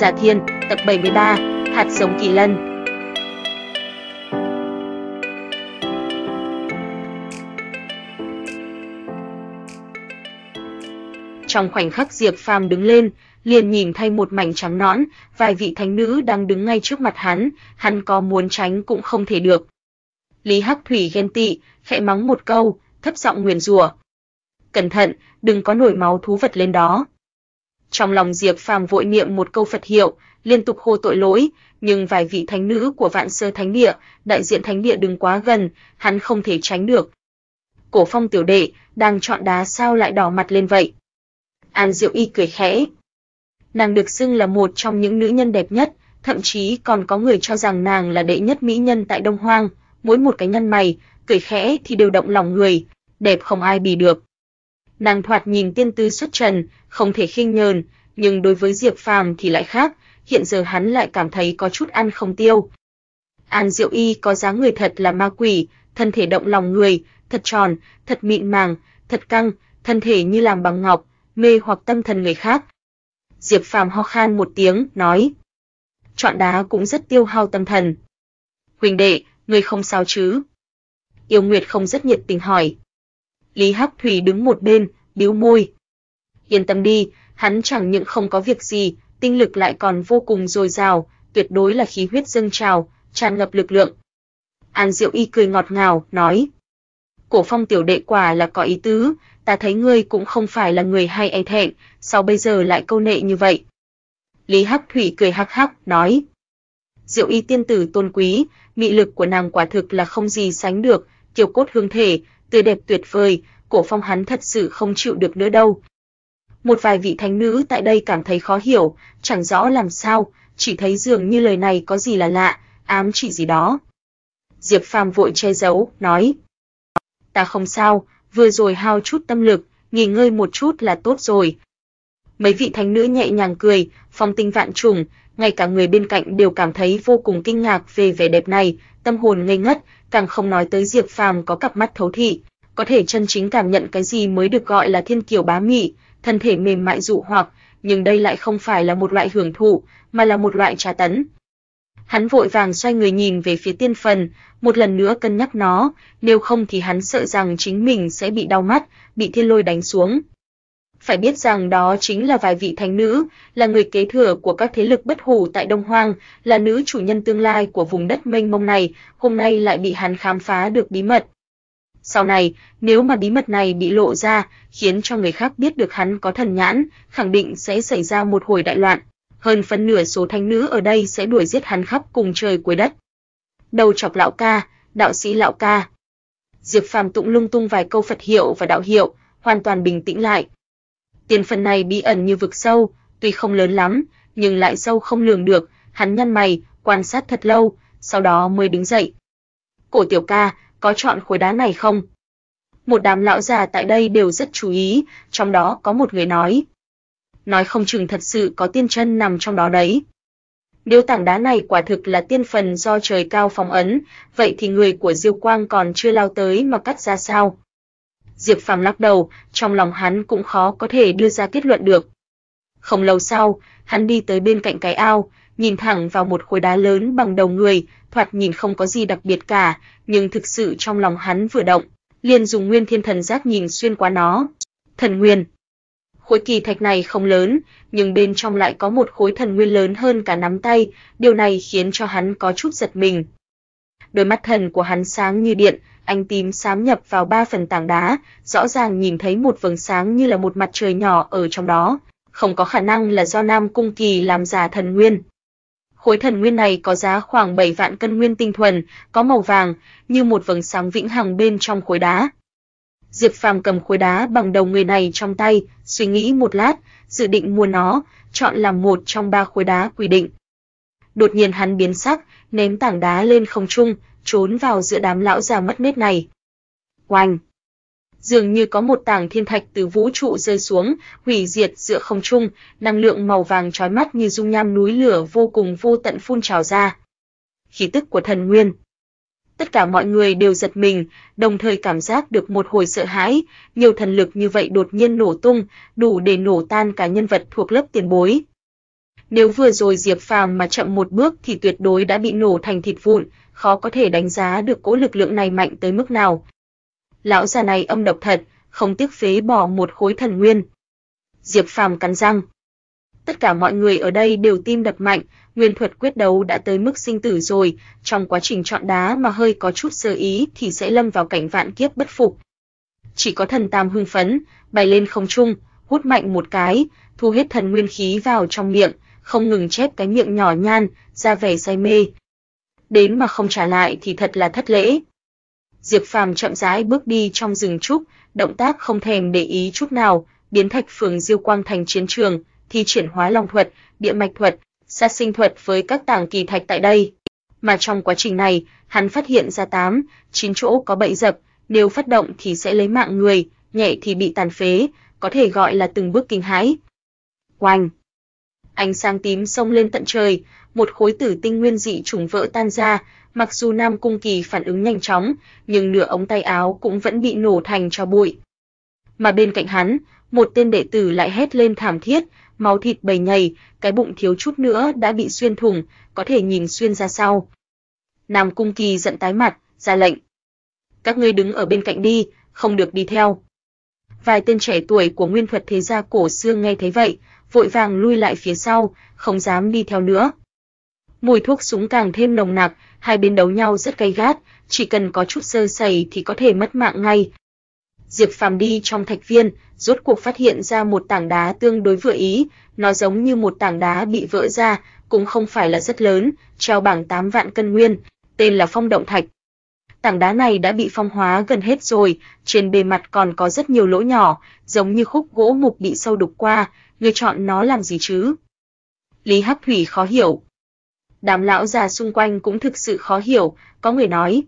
Giả Thiên, tập 73, hạt sống kỳ lân. Trong khoảnh khắc Diệp Phàm đứng lên, liền nhìn thay một mảnh trắng nõn, vài vị thánh nữ đang đứng ngay trước mặt hắn, hắn có muốn tránh cũng không thể được. Lý Hắc Thủy ghen tị, khẽ mắng một câu, thấp giọng nguyền rủa. Cẩn thận, đừng có nổi máu thú vật lên đó. Trong lòng Diệp Phàm vội niệm một câu Phật hiệu, liên tục hô tội lỗi, nhưng vài vị thánh nữ của Vạn Sơ Thánh Địa, đại diện thánh địa đừng quá gần, hắn không thể tránh được. Cổ Phong tiểu đệ, đang chọn đá sao lại đỏ mặt lên vậy? An Diệu Y cười khẽ. Nàng được xưng là một trong những nữ nhân đẹp nhất, thậm chí còn có người cho rằng nàng là đệ nhất mỹ nhân tại Đông Hoang, mỗi một cái nhăn mày, cười khẽ thì đều động lòng người, đẹp không ai bì được. Nàng thoạt nhìn tiên tư xuất trần, không thể khinh nhờn, nhưng đối với Diệp Phàm thì lại khác, hiện giờ hắn lại cảm thấy có chút ăn không tiêu. An Diệu Y có dáng người thật là ma quỷ, thân thể động lòng người, thật tròn, thật mịn màng, thật căng, thân thể như làm bằng ngọc, mê hoặc tâm thần người khác. Diệp Phàm ho khan một tiếng, nói: "Chọn đá cũng rất tiêu hao tâm thần." "Huỳnh đệ, ngươi không sao chứ?" Yêu Nguyệt không rất nhiệt tình hỏi. Lý Hắc Thủy đứng một bên, bĩu môi. Yên tâm đi, hắn chẳng những không có việc gì, tinh lực lại còn vô cùng dồi dào, tuyệt đối là khí huyết dâng trào, tràn ngập lực lượng. An Diệu Y cười ngọt ngào, nói: "Cổ Phong tiểu đệ quả là có ý tứ, ta thấy ngươi cũng không phải là người hay e thẹn, sao bây giờ lại câu nệ như vậy?" Lý Hắc Thủy cười hắc hắc, nói: "Diệu Y tiên tử tôn quý, mị lực của nàng quả thực là không gì sánh được, kiều cốt hương thể, tươi đẹp tuyệt vời, cổ phong hắn thật sự không chịu được nữa đâu. Một vài vị thánh nữ tại đây cảm thấy khó hiểu, chẳng rõ làm sao, chỉ thấy dường như lời này có gì là lạ, ám chỉ gì đó. Diệp Phàm vội che giấu, nói: "Ta không sao, vừa rồi hao chút tâm lực, nghỉ ngơi một chút là tốt rồi." Mấy vị thánh nữ nhẹ nhàng cười, phong tinh vạn trùng, ngay cả người bên cạnh đều cảm thấy vô cùng kinh ngạc về vẻ đẹp này, tâm hồn ngây ngất, càng không nói tới Diệp Phàm có cặp mắt thấu thị, có thể chân chính cảm nhận cái gì mới được gọi là thiên kiều bá mỹ, thân thể mềm mại dụ hoặc, nhưng đây lại không phải là một loại hưởng thụ, mà là một loại trà tấn. Hắn vội vàng xoay người nhìn về phía tiên phần, một lần nữa cân nhắc nó, nếu không thì hắn sợ rằng chính mình sẽ bị đau mắt, bị thiên lôi đánh xuống. Phải biết rằng đó chính là vài vị thánh nữ, là người kế thừa của các thế lực bất hủ tại Đông Hoang, là nữ chủ nhân tương lai của vùng đất mênh mông này, hôm nay lại bị hắn khám phá được bí mật. Sau này, nếu mà bí mật này bị lộ ra, khiến cho người khác biết được hắn có thần nhãn, khẳng định sẽ xảy ra một hồi đại loạn. Hơn phân nửa số thánh nữ ở đây sẽ đuổi giết hắn khắp cùng trời cuối đất. Đầu chọc lão ca, đạo sĩ lão ca. Diệp Phàm tụng lung tung vài câu Phật hiệu và đạo hiệu, hoàn toàn bình tĩnh lại, Tiền phần này bí ẩn như vực sâu, tuy không lớn lắm, nhưng lại sâu không lường được, hắn nhăn mày, quan sát thật lâu, sau đó mới đứng dậy. Cổ tiểu ca, có chọn khối đá này không? Một đám lão già tại đây đều rất chú ý, trong đó có một người nói. Nói không chừng thật sự có tiên chân nằm trong đó đấy. Nếu tảng đá này quả thực là tiên phần do trời cao phóng ấn, vậy thì người của Diêu Quang còn chưa lao tới mà cắt ra sao? Diệp Phàm lắc đầu, trong lòng hắn cũng khó có thể đưa ra kết luận được. Không lâu sau, hắn đi tới bên cạnh cái ao, nhìn thẳng vào một khối đá lớn bằng đầu người, thoạt nhìn không có gì đặc biệt cả, nhưng thực sự trong lòng hắn vừa động, liền dùng Nguyên Thiên Thần Giác nhìn xuyên qua nó. Thần nguyên. Khối kỳ thạch này không lớn, nhưng bên trong lại có một khối thần nguyên lớn hơn cả nắm tay, điều này khiến cho hắn có chút giật mình. Đôi mắt thần của hắn sáng như điện, anh tím xám nhập vào ba phần tảng đá, rõ ràng nhìn thấy một vầng sáng như là một mặt trời nhỏ ở trong đó, không có khả năng là do Nam Cung Kỳ làm giả thần nguyên. Khối thần nguyên này có giá khoảng 7 vạn cân nguyên tinh thuần, có màu vàng, như một vầng sáng vĩnh hằng bên trong khối đá. Diệp Phàm cầm khối đá bằng đầu người này trong tay, suy nghĩ một lát, dự định mua nó, chọn làm một trong ba khối đá quy định, Đột nhiên hắn biến sắc, ném tảng đá lên không trung, trốn vào giữa đám lão già mất nết này. Oanh! Dường như có một tảng thiên thạch từ vũ trụ rơi xuống, hủy diệt giữa không trung, năng lượng màu vàng chói mắt như dung nham núi lửa vô cùng vô tận phun trào ra. Khí tức của thần nguyên. Tất cả mọi người đều giật mình, đồng thời cảm giác được một hồi sợ hãi, nhiều thần lực như vậy đột nhiên nổ tung, đủ để nổ tan cả nhân vật thuộc lớp tiền bối. Nếu vừa rồi Diệp Phàm mà chậm một bước thì tuyệt đối đã bị nổ thành thịt vụn, khó có thể đánh giá được cỗ lực lượng này mạnh tới mức nào. Lão già này âm độc thật, không tiếc phế bỏ một khối thần nguyên. Diệp Phàm cắn răng. Tất cả mọi người ở đây đều tim đập mạnh, nguyên thuật quyết đấu đã tới mức sinh tử rồi, trong quá trình chọn đá mà hơi có chút sơ ý thì sẽ lâm vào cảnh vạn kiếp bất phục. Chỉ có thần tam hưng phấn, bay lên không trung, hút mạnh một cái, thu hết thần nguyên khí vào trong miệng, không ngừng chép cái miệng nhỏ nhan, ra vẻ say mê. Đến mà không trả lại thì thật là thất lễ. Diệp Phàm chậm rãi bước đi trong rừng trúc, động tác không thèm để ý chút nào, biến thạch phường Diêu Quang thành chiến trường, thi triển hóa long thuật, địa mạch thuật, sát sinh thuật với các tảng kỳ thạch tại đây. Mà trong quá trình này, hắn phát hiện ra 8, 9 chỗ có bẫy dập, nếu phát động thì sẽ lấy mạng người, nhẹ thì bị tàn phế, có thể gọi là từng bước kinh hãi. Oanh! ánh sáng tím xông lên tận trời, một khối tử tinh nguyên dị trùng vỡ tan ra, mặc dù Nam Cung Kỳ phản ứng nhanh chóng, nhưng nửa ống tay áo cũng vẫn bị nổ thành cho bụi. Mà bên cạnh hắn, một tên đệ tử lại hét lên thảm thiết, máu thịt bầy nhầy, cái bụng thiếu chút nữa đã bị xuyên thủng, có thể nhìn xuyên ra sau. Nam Cung Kỳ giận tái mặt, ra lệnh: "Các ngươi đứng ở bên cạnh đi, không được đi theo." Vài tên trẻ tuổi của nguyên thuật thế gia cổ xưa nghe thấy vậy, vội vàng lui lại phía sau, không dám đi theo nữa. Mùi thuốc súng càng thêm nồng nặc, hai bên đấu nhau rất gay gắt, chỉ cần có chút sơ sẩy thì có thể mất mạng ngay. Diệp Phàm đi trong thạch viên, rốt cuộc phát hiện ra một tảng đá tương đối vừa ý, nó giống như một tảng đá bị vỡ ra, cũng không phải là rất lớn, treo bảng 8 vạn cân nguyên, tên là Phong động thạch tảng đá này đã bị phong hóa gần hết rồi, trên bề mặt còn có rất nhiều lỗ nhỏ, giống như khúc gỗ mục bị sâu đục qua, người chọn nó làm gì chứ? Lý Hắc Thủy khó hiểu. Đám lão già xung quanh cũng thực sự khó hiểu, có người nói.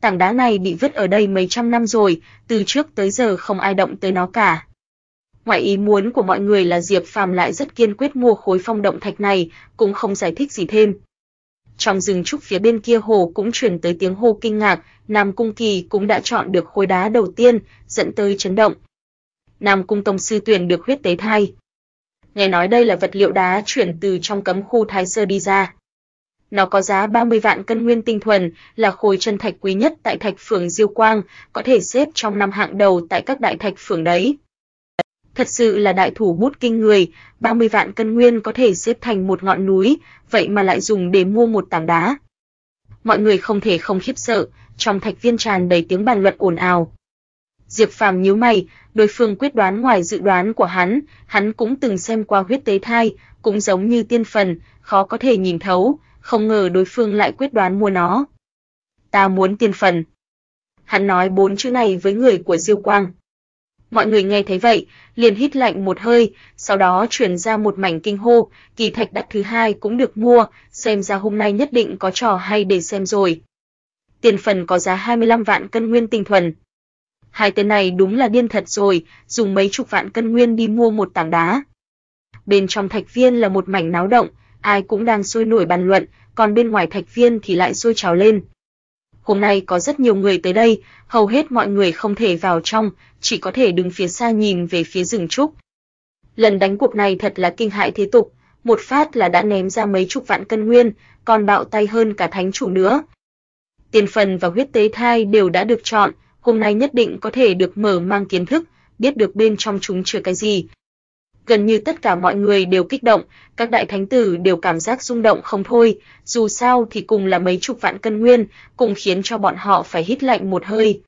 Tảng đá này bị vứt ở đây mấy trăm năm rồi, từ trước tới giờ không ai động tới nó cả. Ngoại ý muốn của mọi người là Diệp Phàm lại rất kiên quyết mua khối phong động thạch này, cũng không giải thích gì thêm. Trong rừng trúc phía bên kia hồ cũng truyền tới tiếng hô kinh ngạc, Nam Cung Kỳ cũng đã chọn được khối đá đầu tiên, dẫn tới chấn động. Nam Cung Tông Sư Tuyển được huyết tế thay. Nghe nói đây là vật liệu đá chuyển từ trong cấm khu Thái Sơ đi ra. Nó có giá 30 vạn cân nguyên tinh thuần, là khối chân thạch quý nhất tại thạch phường Diêu Quang, có thể xếp trong năm hạng đầu tại các đại thạch phường đấy thật sự là đại thủ bút kinh người, 30 vạn cân nguyên có thể xếp thành một ngọn núi, vậy mà lại dùng để mua một tảng đá. Mọi người không thể không khiếp sợ, trong thạch viên tràn đầy tiếng bàn luận ồn ào. Diệp Phàm nhíu mày, đối phương quyết đoán ngoài dự đoán của hắn, hắn cũng từng xem qua huyết tế thai, cũng giống như tiên phần, khó có thể nhìn thấu, không ngờ đối phương lại quyết đoán mua nó. Ta muốn tiên phần. Hắn nói bốn chữ này với người của Diêu Quang. Mọi người nghe thấy vậy, liền hít lạnh một hơi, sau đó truyền ra một mảnh kinh hô, kỳ thạch đắt thứ hai cũng được mua, xem ra hôm nay nhất định có trò hay để xem rồi. Tiền phần có giá 25 vạn cân nguyên tinh thuần. Hai tên này đúng là điên thật rồi, dùng mấy chục vạn cân nguyên đi mua một tảng đá. Bên trong thạch viên là một mảnh náo động, ai cũng đang sôi nổi bàn luận, còn bên ngoài thạch viên thì lại sôi trào lên. Hôm nay có rất nhiều người tới đây, hầu hết mọi người không thể vào trong, chỉ có thể đứng phía xa nhìn về phía rừng trúc. Lần đánh cuộc này thật là kinh hại thế tục, một phát là đã ném ra mấy chục vạn cân nguyên, còn bạo tay hơn cả thánh chủ nữa. Tiền phần và huyết tế thai đều đã được chọn, hôm nay nhất định có thể được mở mang kiến thức, biết được bên trong chúng chứa cái gì gần như tất cả mọi người đều kích động, các đại thánh tử đều cảm giác rung động không thôi, dù sao thì cùng là mấy chục vạn cân nguyên, cũng khiến cho bọn họ phải hít lạnh một hơi.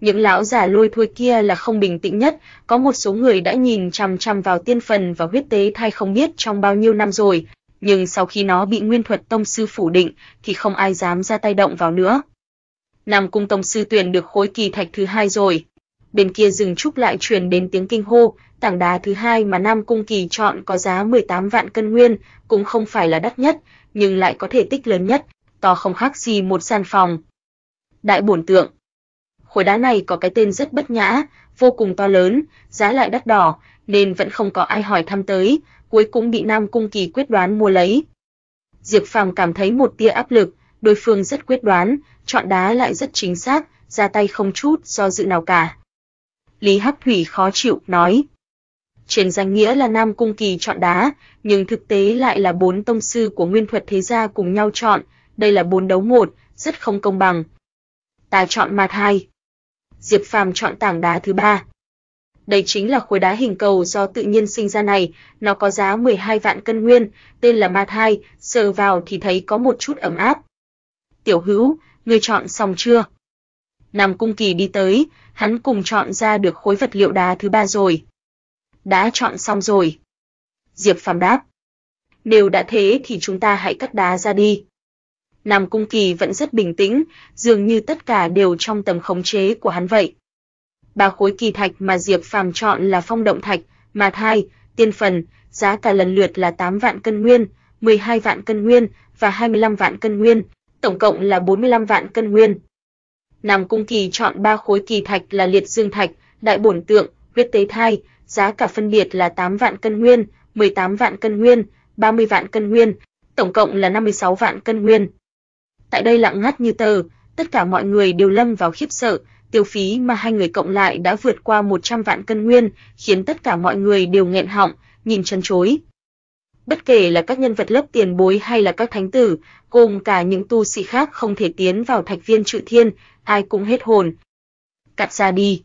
Những lão giả lôi thôi kia là không bình tĩnh nhất, có một số người đã nhìn chằm chằm vào tiên phần và huyết tế thai không biết trong bao nhiêu năm rồi, nhưng sau khi nó bị Nguyên Thuật Tông sư phủ định thì không ai dám ra tay động vào nữa. Nam Cung Tông sư tuyển được khối kỳ thạch thứ hai rồi. Bên kia rừng trúc lại truyền đến tiếng kinh hô, tảng đá thứ hai mà Nam Cung Kỳ chọn có giá 18 vạn cân nguyên, cũng không phải là đắt nhất, nhưng lại có thể tích lớn nhất, to không khác gì một sàn phòng. Đại bổn tượng. Khối đá này có cái tên rất bất nhã, vô cùng to lớn, giá lại đắt đỏ, nên vẫn không có ai hỏi thăm tới, cuối cùng bị Nam Cung Kỳ quyết đoán mua lấy. Diệp Phàm cảm thấy một tia áp lực, đối phương rất quyết đoán, chọn đá lại rất chính xác, ra tay không chút do dự nào cả. Lý Hắc Thủy khó chịu nói: trên danh nghĩa là Nam Cung Kỳ chọn đá, nhưng thực tế lại là bốn tông sư của nguyên thuật thế gia cùng nhau chọn, đây là bốn đấu một, rất không công bằng. Ta chọn mặt hai. Diệp Phàm chọn tảng đá thứ ba. Đây chính là khối đá hình cầu do tự nhiên sinh ra này, nó có giá 12 vạn cân nguyên, tên là Ma Thai, sờ vào thì thấy có một chút ấm áp. Tiểu Hữu, người chọn xong chưa? Nam Cung Kỳ đi tới, hắn cùng chọn ra được khối vật liệu đá thứ ba rồi đã chọn xong rồi. Diệp Phàm đáp. Nếu đã thế thì chúng ta hãy cắt đá ra đi. Nam Cung Kỳ vẫn rất bình tĩnh, dường như tất cả đều trong tầm khống chế của hắn vậy. Ba khối kỳ thạch mà Diệp Phàm chọn là phong động thạch, mạt hai, tiên phần, giá cả lần lượt là 8 vạn cân nguyên, 12 vạn cân nguyên và 25 vạn cân nguyên, tổng cộng là 45 vạn cân nguyên. Nam Cung Kỳ chọn ba khối kỳ thạch là liệt dương thạch, đại bổn tượng, huyết tế thai, giá cả phân biệt là 8 vạn cân nguyên, 18 vạn cân nguyên, 30 vạn cân nguyên, tổng cộng là 56 vạn cân nguyên. Tại đây lặng ngắt như tờ, tất cả mọi người đều lâm vào khiếp sợ, tiêu phí mà hai người cộng lại đã vượt qua 100 vạn cân nguyên, khiến tất cả mọi người đều nghẹn họng, nhìn chân chối. Bất kể là các nhân vật lớp tiền bối hay là các thánh tử, cùng cả những tu sĩ khác không thể tiến vào thạch viên trự thiên, ai cũng hết hồn. Cắt ra đi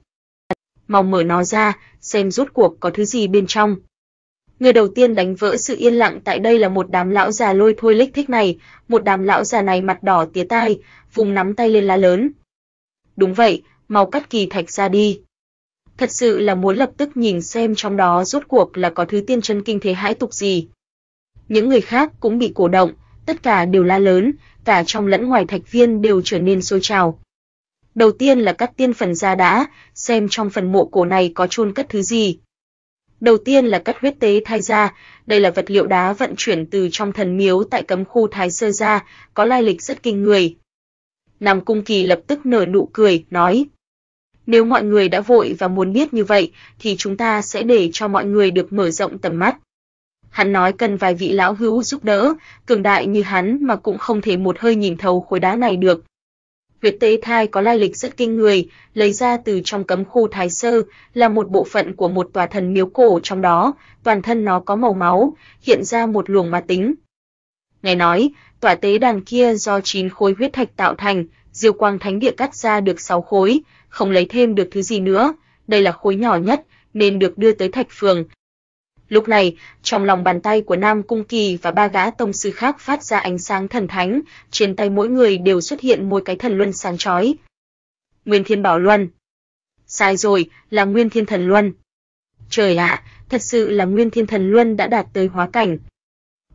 mong mở nó ra, xem rốt cuộc có thứ gì bên trong. Người đầu tiên đánh vỡ sự yên lặng tại đây là một đám lão già lôi thôi lích thích này, một đám lão già này mặt đỏ tía tai, vùng nắm tay lên la lớn. Đúng vậy, mau cắt kỳ thạch ra đi. Thật sự là muốn lập tức nhìn xem trong đó rốt cuộc là có thứ tiên chân kinh thế hãi tục gì. Những người khác cũng bị cổ động, tất cả đều la lớn, cả trong lẫn ngoài thạch viên đều trở nên sôi trào. Đầu tiên là cắt tiên phần ra đã, xem trong phần mộ cổ này có chôn cất thứ gì. Đầu tiên là cắt huyết tế thai ra, đây là vật liệu đá vận chuyển từ trong thần miếu tại cấm khu Thái Sơ ra, có lai lịch rất kinh người. Nam Cung Kỳ lập tức nở nụ cười, nói: "Nếu mọi người đã vội và muốn biết như vậy, thì chúng ta sẽ để cho mọi người được mở rộng tầm mắt." Hắn nói cần vài vị lão hữu giúp đỡ, cường đại như hắn mà cũng không thể một hơi nhìn thấu khối đá này được. Việt tế Thai có lai lịch rất kinh người, lấy ra từ trong cấm khu Thái Sơ, là một bộ phận của một tòa thần miếu cổ trong đó, toàn thân nó có màu máu, hiện ra một luồng ma tính. Nghe nói, tòa tế đàn kia do 9 khối huyết thạch tạo thành, Diêu Quang Thánh Địa cắt ra được 6 khối, không lấy thêm được thứ gì nữa, đây là khối nhỏ nhất nên được đưa tới Thạch Phường, Lúc này, trong lòng bàn tay của Nam Cung Kỳ và ba gã tông sư khác phát ra ánh sáng thần thánh, trên tay mỗi người đều xuất hiện một cái thần luân sáng chói. Nguyên Thiên Bảo Luân. Sai rồi, là Nguyên Thiên Thần Luân. Trời ạ, thật sự là Nguyên Thiên Thần Luân đã đạt tới hóa cảnh.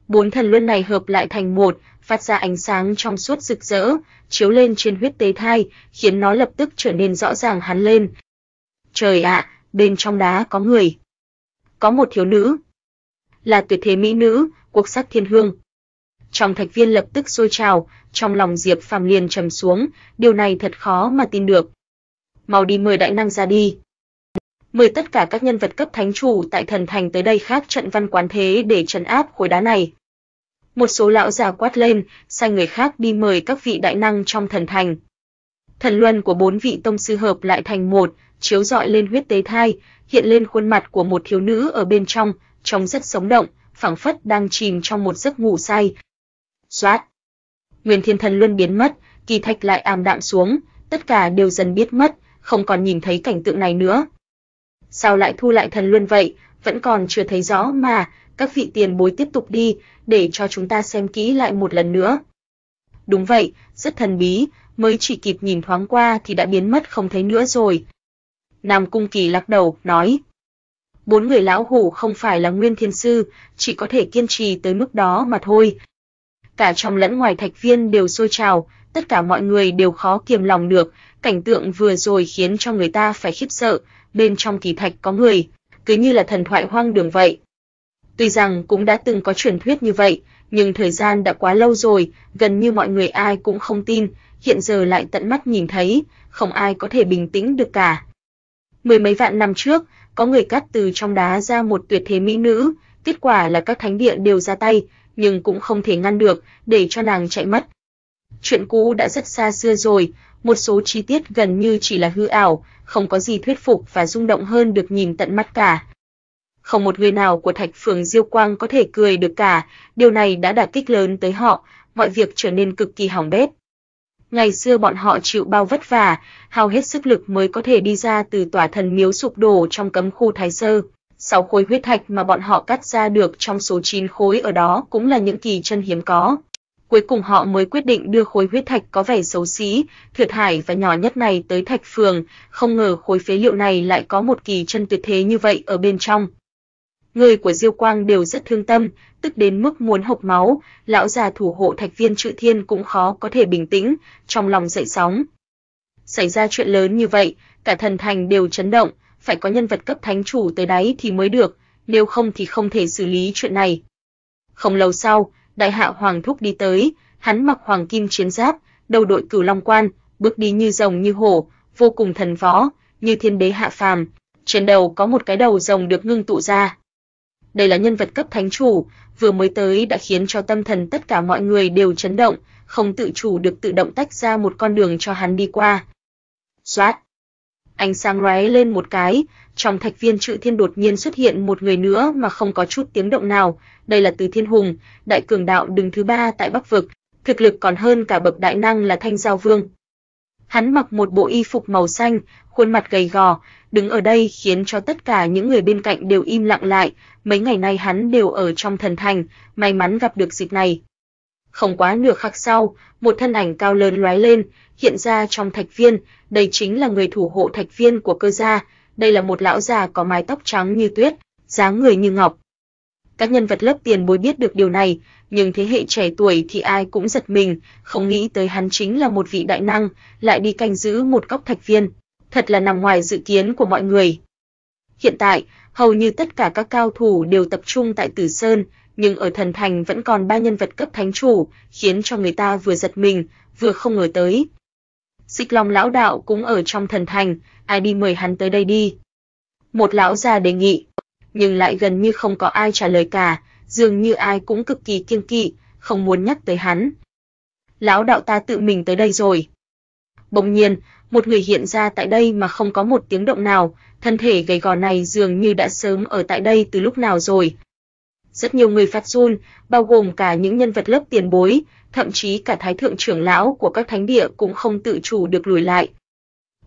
Bốn thần luân này hợp lại thành một, phát ra ánh sáng trong suốt rực rỡ, chiếu lên trên huyết tế thai, khiến nó lập tức trở nên rõ ràng hắn lên. Trời ạ, bên trong đá có người có một thiếu nữ, là tuyệt thế mỹ nữ, quốc sắc thiên hương. Trong thạch viên lập tức sôi trào, trong lòng Diệp Phàm liền trầm xuống, điều này thật khó mà tin được. Mau đi mời đại năng ra đi. Mời tất cả các nhân vật cấp thánh chủ tại thần thành tới đây khác trận văn quán thế để trấn áp khối đá này. Một số lão già quát lên, sai người khác đi mời các vị đại năng trong thần thành. Thần luân của bốn vị tông sư hợp lại thành một, chiếu rọi lên huyết tế thai, hiện lên khuôn mặt của một thiếu nữ ở bên trong, trông rất sống động, phảng phất đang chìm trong một giấc ngủ say. Soát. Nguyên Thiên Thần luân biến mất, Kỳ Thạch lại ảm đạm xuống, tất cả đều dần biết mất, không còn nhìn thấy cảnh tượng này nữa. Sao lại thu lại thần luân vậy, vẫn còn chưa thấy rõ mà, các vị tiền bối tiếp tục đi, để cho chúng ta xem kỹ lại một lần nữa. Đúng vậy, rất thần bí, mới chỉ kịp nhìn thoáng qua thì đã biến mất không thấy nữa rồi. Nam Cung Kỳ lắc đầu, nói. Bốn người lão hủ không phải là nguyên thiên sư, chỉ có thể kiên trì tới mức đó mà thôi. Cả trong lẫn ngoài thạch viên đều sôi trào, tất cả mọi người đều khó kiềm lòng được, cảnh tượng vừa rồi khiến cho người ta phải khiếp sợ, bên trong kỳ thạch có người, cứ như là thần thoại hoang đường vậy. Tuy rằng cũng đã từng có truyền thuyết như vậy, nhưng thời gian đã quá lâu rồi, gần như mọi người ai cũng không tin, hiện giờ lại tận mắt nhìn thấy, không ai có thể bình tĩnh được cả. Mười mấy vạn năm trước, có người cắt từ trong đá ra một tuyệt thế mỹ nữ, kết quả là các thánh địa đều ra tay, nhưng cũng không thể ngăn được, để cho nàng chạy mất. Chuyện cũ đã rất xa xưa rồi, một số chi tiết gần như chỉ là hư ảo, không có gì thuyết phục và rung động hơn được nhìn tận mắt cả. Không một người nào của Thạch Phượng Diêu Quang có thể cười được cả, điều này đã đả kích lớn tới họ, mọi việc trở nên cực kỳ hỏng bét. Ngày xưa bọn họ chịu bao vất vả, hao hết sức lực mới có thể đi ra từ tòa thần miếu sụp đổ trong cấm khu Thái Sơ. Sáu khối huyết thạch mà bọn họ cắt ra được trong số 9 khối ở đó cũng là những kỳ chân hiếm có. Cuối cùng họ mới quyết định đưa khối huyết thạch có vẻ xấu xí, thiệt hại và nhỏ nhất này tới thạch phường, không ngờ khối phế liệu này lại có một kỳ chân tuyệt thế như vậy ở bên trong người của Diêu Quang đều rất thương tâm, tức đến mức muốn hộc máu, lão già thủ hộ Thạch Viên Trự Thiên cũng khó có thể bình tĩnh, trong lòng dậy sóng. Xảy ra chuyện lớn như vậy, cả thần thành đều chấn động, phải có nhân vật cấp thánh chủ tới đáy thì mới được, nếu không thì không thể xử lý chuyện này. Không lâu sau, đại hạ hoàng thúc đi tới, hắn mặc hoàng kim chiến giáp, đầu đội cửu long quan, bước đi như rồng như hổ, vô cùng thần võ, như thiên đế hạ phàm, trên đầu có một cái đầu rồng được ngưng tụ ra đây là nhân vật cấp thánh chủ, vừa mới tới đã khiến cho tâm thần tất cả mọi người đều chấn động, không tự chủ được tự động tách ra một con đường cho hắn đi qua. Xoát! Ánh sáng lóe lên một cái, trong thạch viên trự thiên đột nhiên xuất hiện một người nữa mà không có chút tiếng động nào, đây là Từ Thiên Hùng, đại cường đạo đứng thứ ba tại Bắc Vực, thực lực còn hơn cả bậc đại năng là Thanh Giao Vương. Hắn mặc một bộ y phục màu xanh, khuôn mặt gầy gò, đứng ở đây khiến cho tất cả những người bên cạnh đều im lặng lại, mấy ngày nay hắn đều ở trong thần thành, may mắn gặp được dịp này. Không quá nửa khắc sau, một thân ảnh cao lớn lóe lên, hiện ra trong thạch viên, đây chính là người thủ hộ thạch viên của cơ gia, đây là một lão già có mái tóc trắng như tuyết, dáng người như ngọc. Các nhân vật lớp tiền bối biết được điều này, nhưng thế hệ trẻ tuổi thì ai cũng giật mình, không nghĩ tới hắn chính là một vị đại năng, lại đi canh giữ một góc thạch viên thật là nằm ngoài dự kiến của mọi người. Hiện tại, hầu như tất cả các cao thủ đều tập trung tại Tử Sơn, nhưng ở thần thành vẫn còn ba nhân vật cấp thánh chủ, khiến cho người ta vừa giật mình, vừa không ngờ tới. Dịch Long lão đạo cũng ở trong thần thành, ai đi mời hắn tới đây đi. Một lão già đề nghị, nhưng lại gần như không có ai trả lời cả, dường như ai cũng cực kỳ kiêng kỵ, không muốn nhắc tới hắn. Lão đạo ta tự mình tới đây rồi. Bỗng nhiên, một người hiện ra tại đây mà không có một tiếng động nào, thân thể gầy gò này dường như đã sớm ở tại đây từ lúc nào rồi. Rất nhiều người phát run, bao gồm cả những nhân vật lớp tiền bối, thậm chí cả thái thượng trưởng lão của các thánh địa cũng không tự chủ được lùi lại.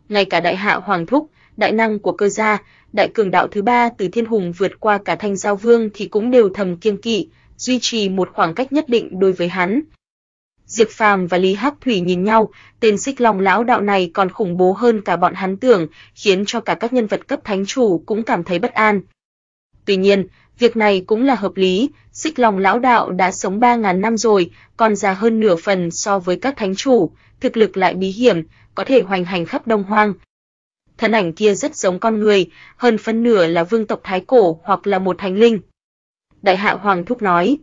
Ngay cả đại hạ hoàng thúc, đại năng của cơ gia, đại cường đạo thứ ba từ thiên hùng vượt qua cả thanh giao vương thì cũng đều thầm kiêng kỵ, duy trì một khoảng cách nhất định đối với hắn. Diệp Phàm và Lý Hắc Thủy nhìn nhau, tên Xích Long lão đạo này còn khủng bố hơn cả bọn hắn tưởng, khiến cho cả các nhân vật cấp thánh chủ cũng cảm thấy bất an. Tuy nhiên, việc này cũng là hợp lý, Xích Long lão đạo đã sống 3000 năm rồi, còn già hơn nửa phần so với các thánh chủ, thực lực lại bí hiểm, có thể hoành hành khắp Đông Hoang. Thân ảnh kia rất giống con người, hơn phân nửa là vương tộc thái cổ hoặc là một thánh linh. Đại hạ hoàng thúc nói.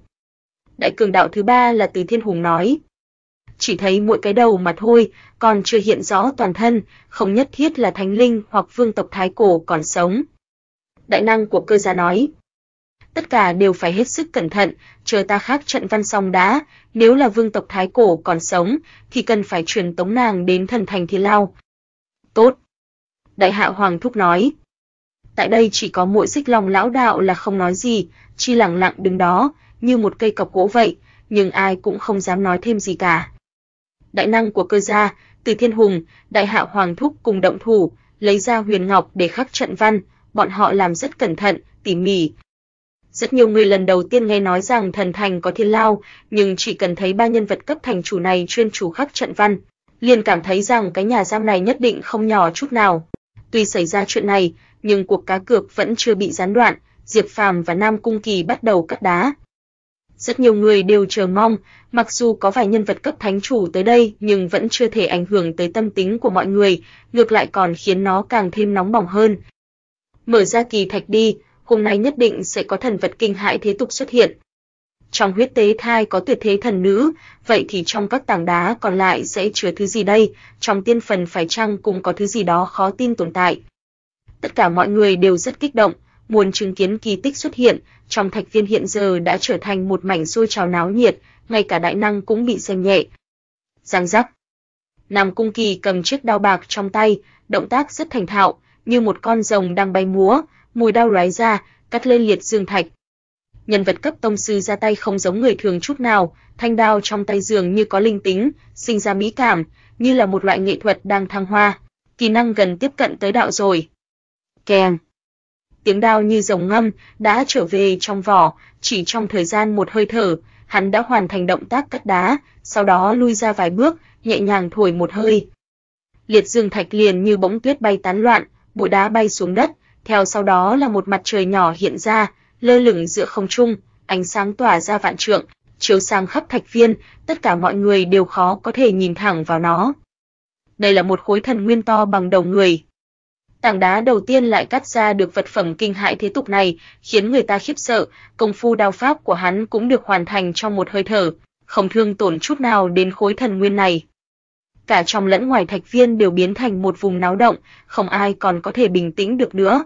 Đại cường đạo thứ ba là Từ Thiên Hùng nói, chỉ thấy mỗi cái đầu mà thôi, còn chưa hiện rõ toàn thân, không nhất thiết là thánh linh hoặc vương tộc thái cổ còn sống. Đại năng của cơ gia nói, tất cả đều phải hết sức cẩn thận, chờ ta khác trận văn xong đã, nếu là vương tộc thái cổ còn sống, thì cần phải truyền tống nàng đến thần thành thiên lao. Tốt. Đại hạ hoàng thúc nói. Tại đây chỉ có mỗi xích long lão đạo là không nói gì, chi lặng lặng đứng đó, như một cây cọc gỗ vậy, nhưng ai cũng không dám nói thêm gì cả đại năng của cơ gia, Từ Thiên Hùng, đại hạ Hoàng Thúc cùng động thủ, lấy ra huyền ngọc để khắc trận văn, bọn họ làm rất cẩn thận, tỉ mỉ. Rất nhiều người lần đầu tiên nghe nói rằng thần thành có thiên lao, nhưng chỉ cần thấy ba nhân vật cấp thành chủ này chuyên chủ khắc trận văn, liền cảm thấy rằng cái nhà giam này nhất định không nhỏ chút nào. Tuy xảy ra chuyện này, nhưng cuộc cá cược vẫn chưa bị gián đoạn, Diệp Phàm và Nam Cung Kỳ bắt đầu cắt đá. Rất nhiều người đều chờ mong, mặc dù có vài nhân vật cấp thánh chủ tới đây nhưng vẫn chưa thể ảnh hưởng tới tâm tính của mọi người, ngược lại còn khiến nó càng thêm nóng bỏng hơn. Mở ra kỳ thạch đi, hôm nay nhất định sẽ có thần vật kinh hãi thế tục xuất hiện. Trong huyết tế thai có tuyệt thế thần nữ, vậy thì trong các tảng đá còn lại sẽ chứa thứ gì đây? Trong tiên phần phải chăng cũng có thứ gì đó khó tin tồn tại? Tất cả mọi người đều rất kích động, buồn chứng kiến kỳ tích xuất hiện, trong thạch viên hiện giờ đã trở thành một mảnh sôi trào náo nhiệt, ngay cả đại năng cũng bị xem nhẹ. Giang giác. Nam Cung Kỳ cầm chiếc đao bạc trong tay, động tác rất thành thạo, như một con rồng đang bay múa, mùi đao lóe ra, cắt lên liệt dương thạch. Nhân vật cấp tông sư ra tay không giống người thường chút nào, thanh đao trong tay dường như có linh tính, sinh ra mỹ cảm, như là một loại nghệ thuật đang thăng hoa, kỹ năng gần tiếp cận tới đạo rồi. Keng tiếng đao như rồng ngâm đã trở về trong vỏ, chỉ trong thời gian một hơi thở, hắn đã hoàn thành động tác cắt đá, sau đó lui ra vài bước, nhẹ nhàng thổi một hơi. Liệt dương thạch liền như bỗng tuyết bay tán loạn, bụi đá bay xuống đất, theo sau đó là một mặt trời nhỏ hiện ra, lơ lửng giữa không trung, ánh sáng tỏa ra vạn trượng, chiếu sáng khắp thạch viên, tất cả mọi người đều khó có thể nhìn thẳng vào nó. Đây là một khối thần nguyên to bằng đầu người, tảng đá đầu tiên lại cắt ra được vật phẩm kinh hại thế tục này, khiến người ta khiếp sợ, công phu đao pháp của hắn cũng được hoàn thành trong một hơi thở, không thương tổn chút nào đến khối thần nguyên này. Cả trong lẫn ngoài thạch viên đều biến thành một vùng náo động, không ai còn có thể bình tĩnh được nữa.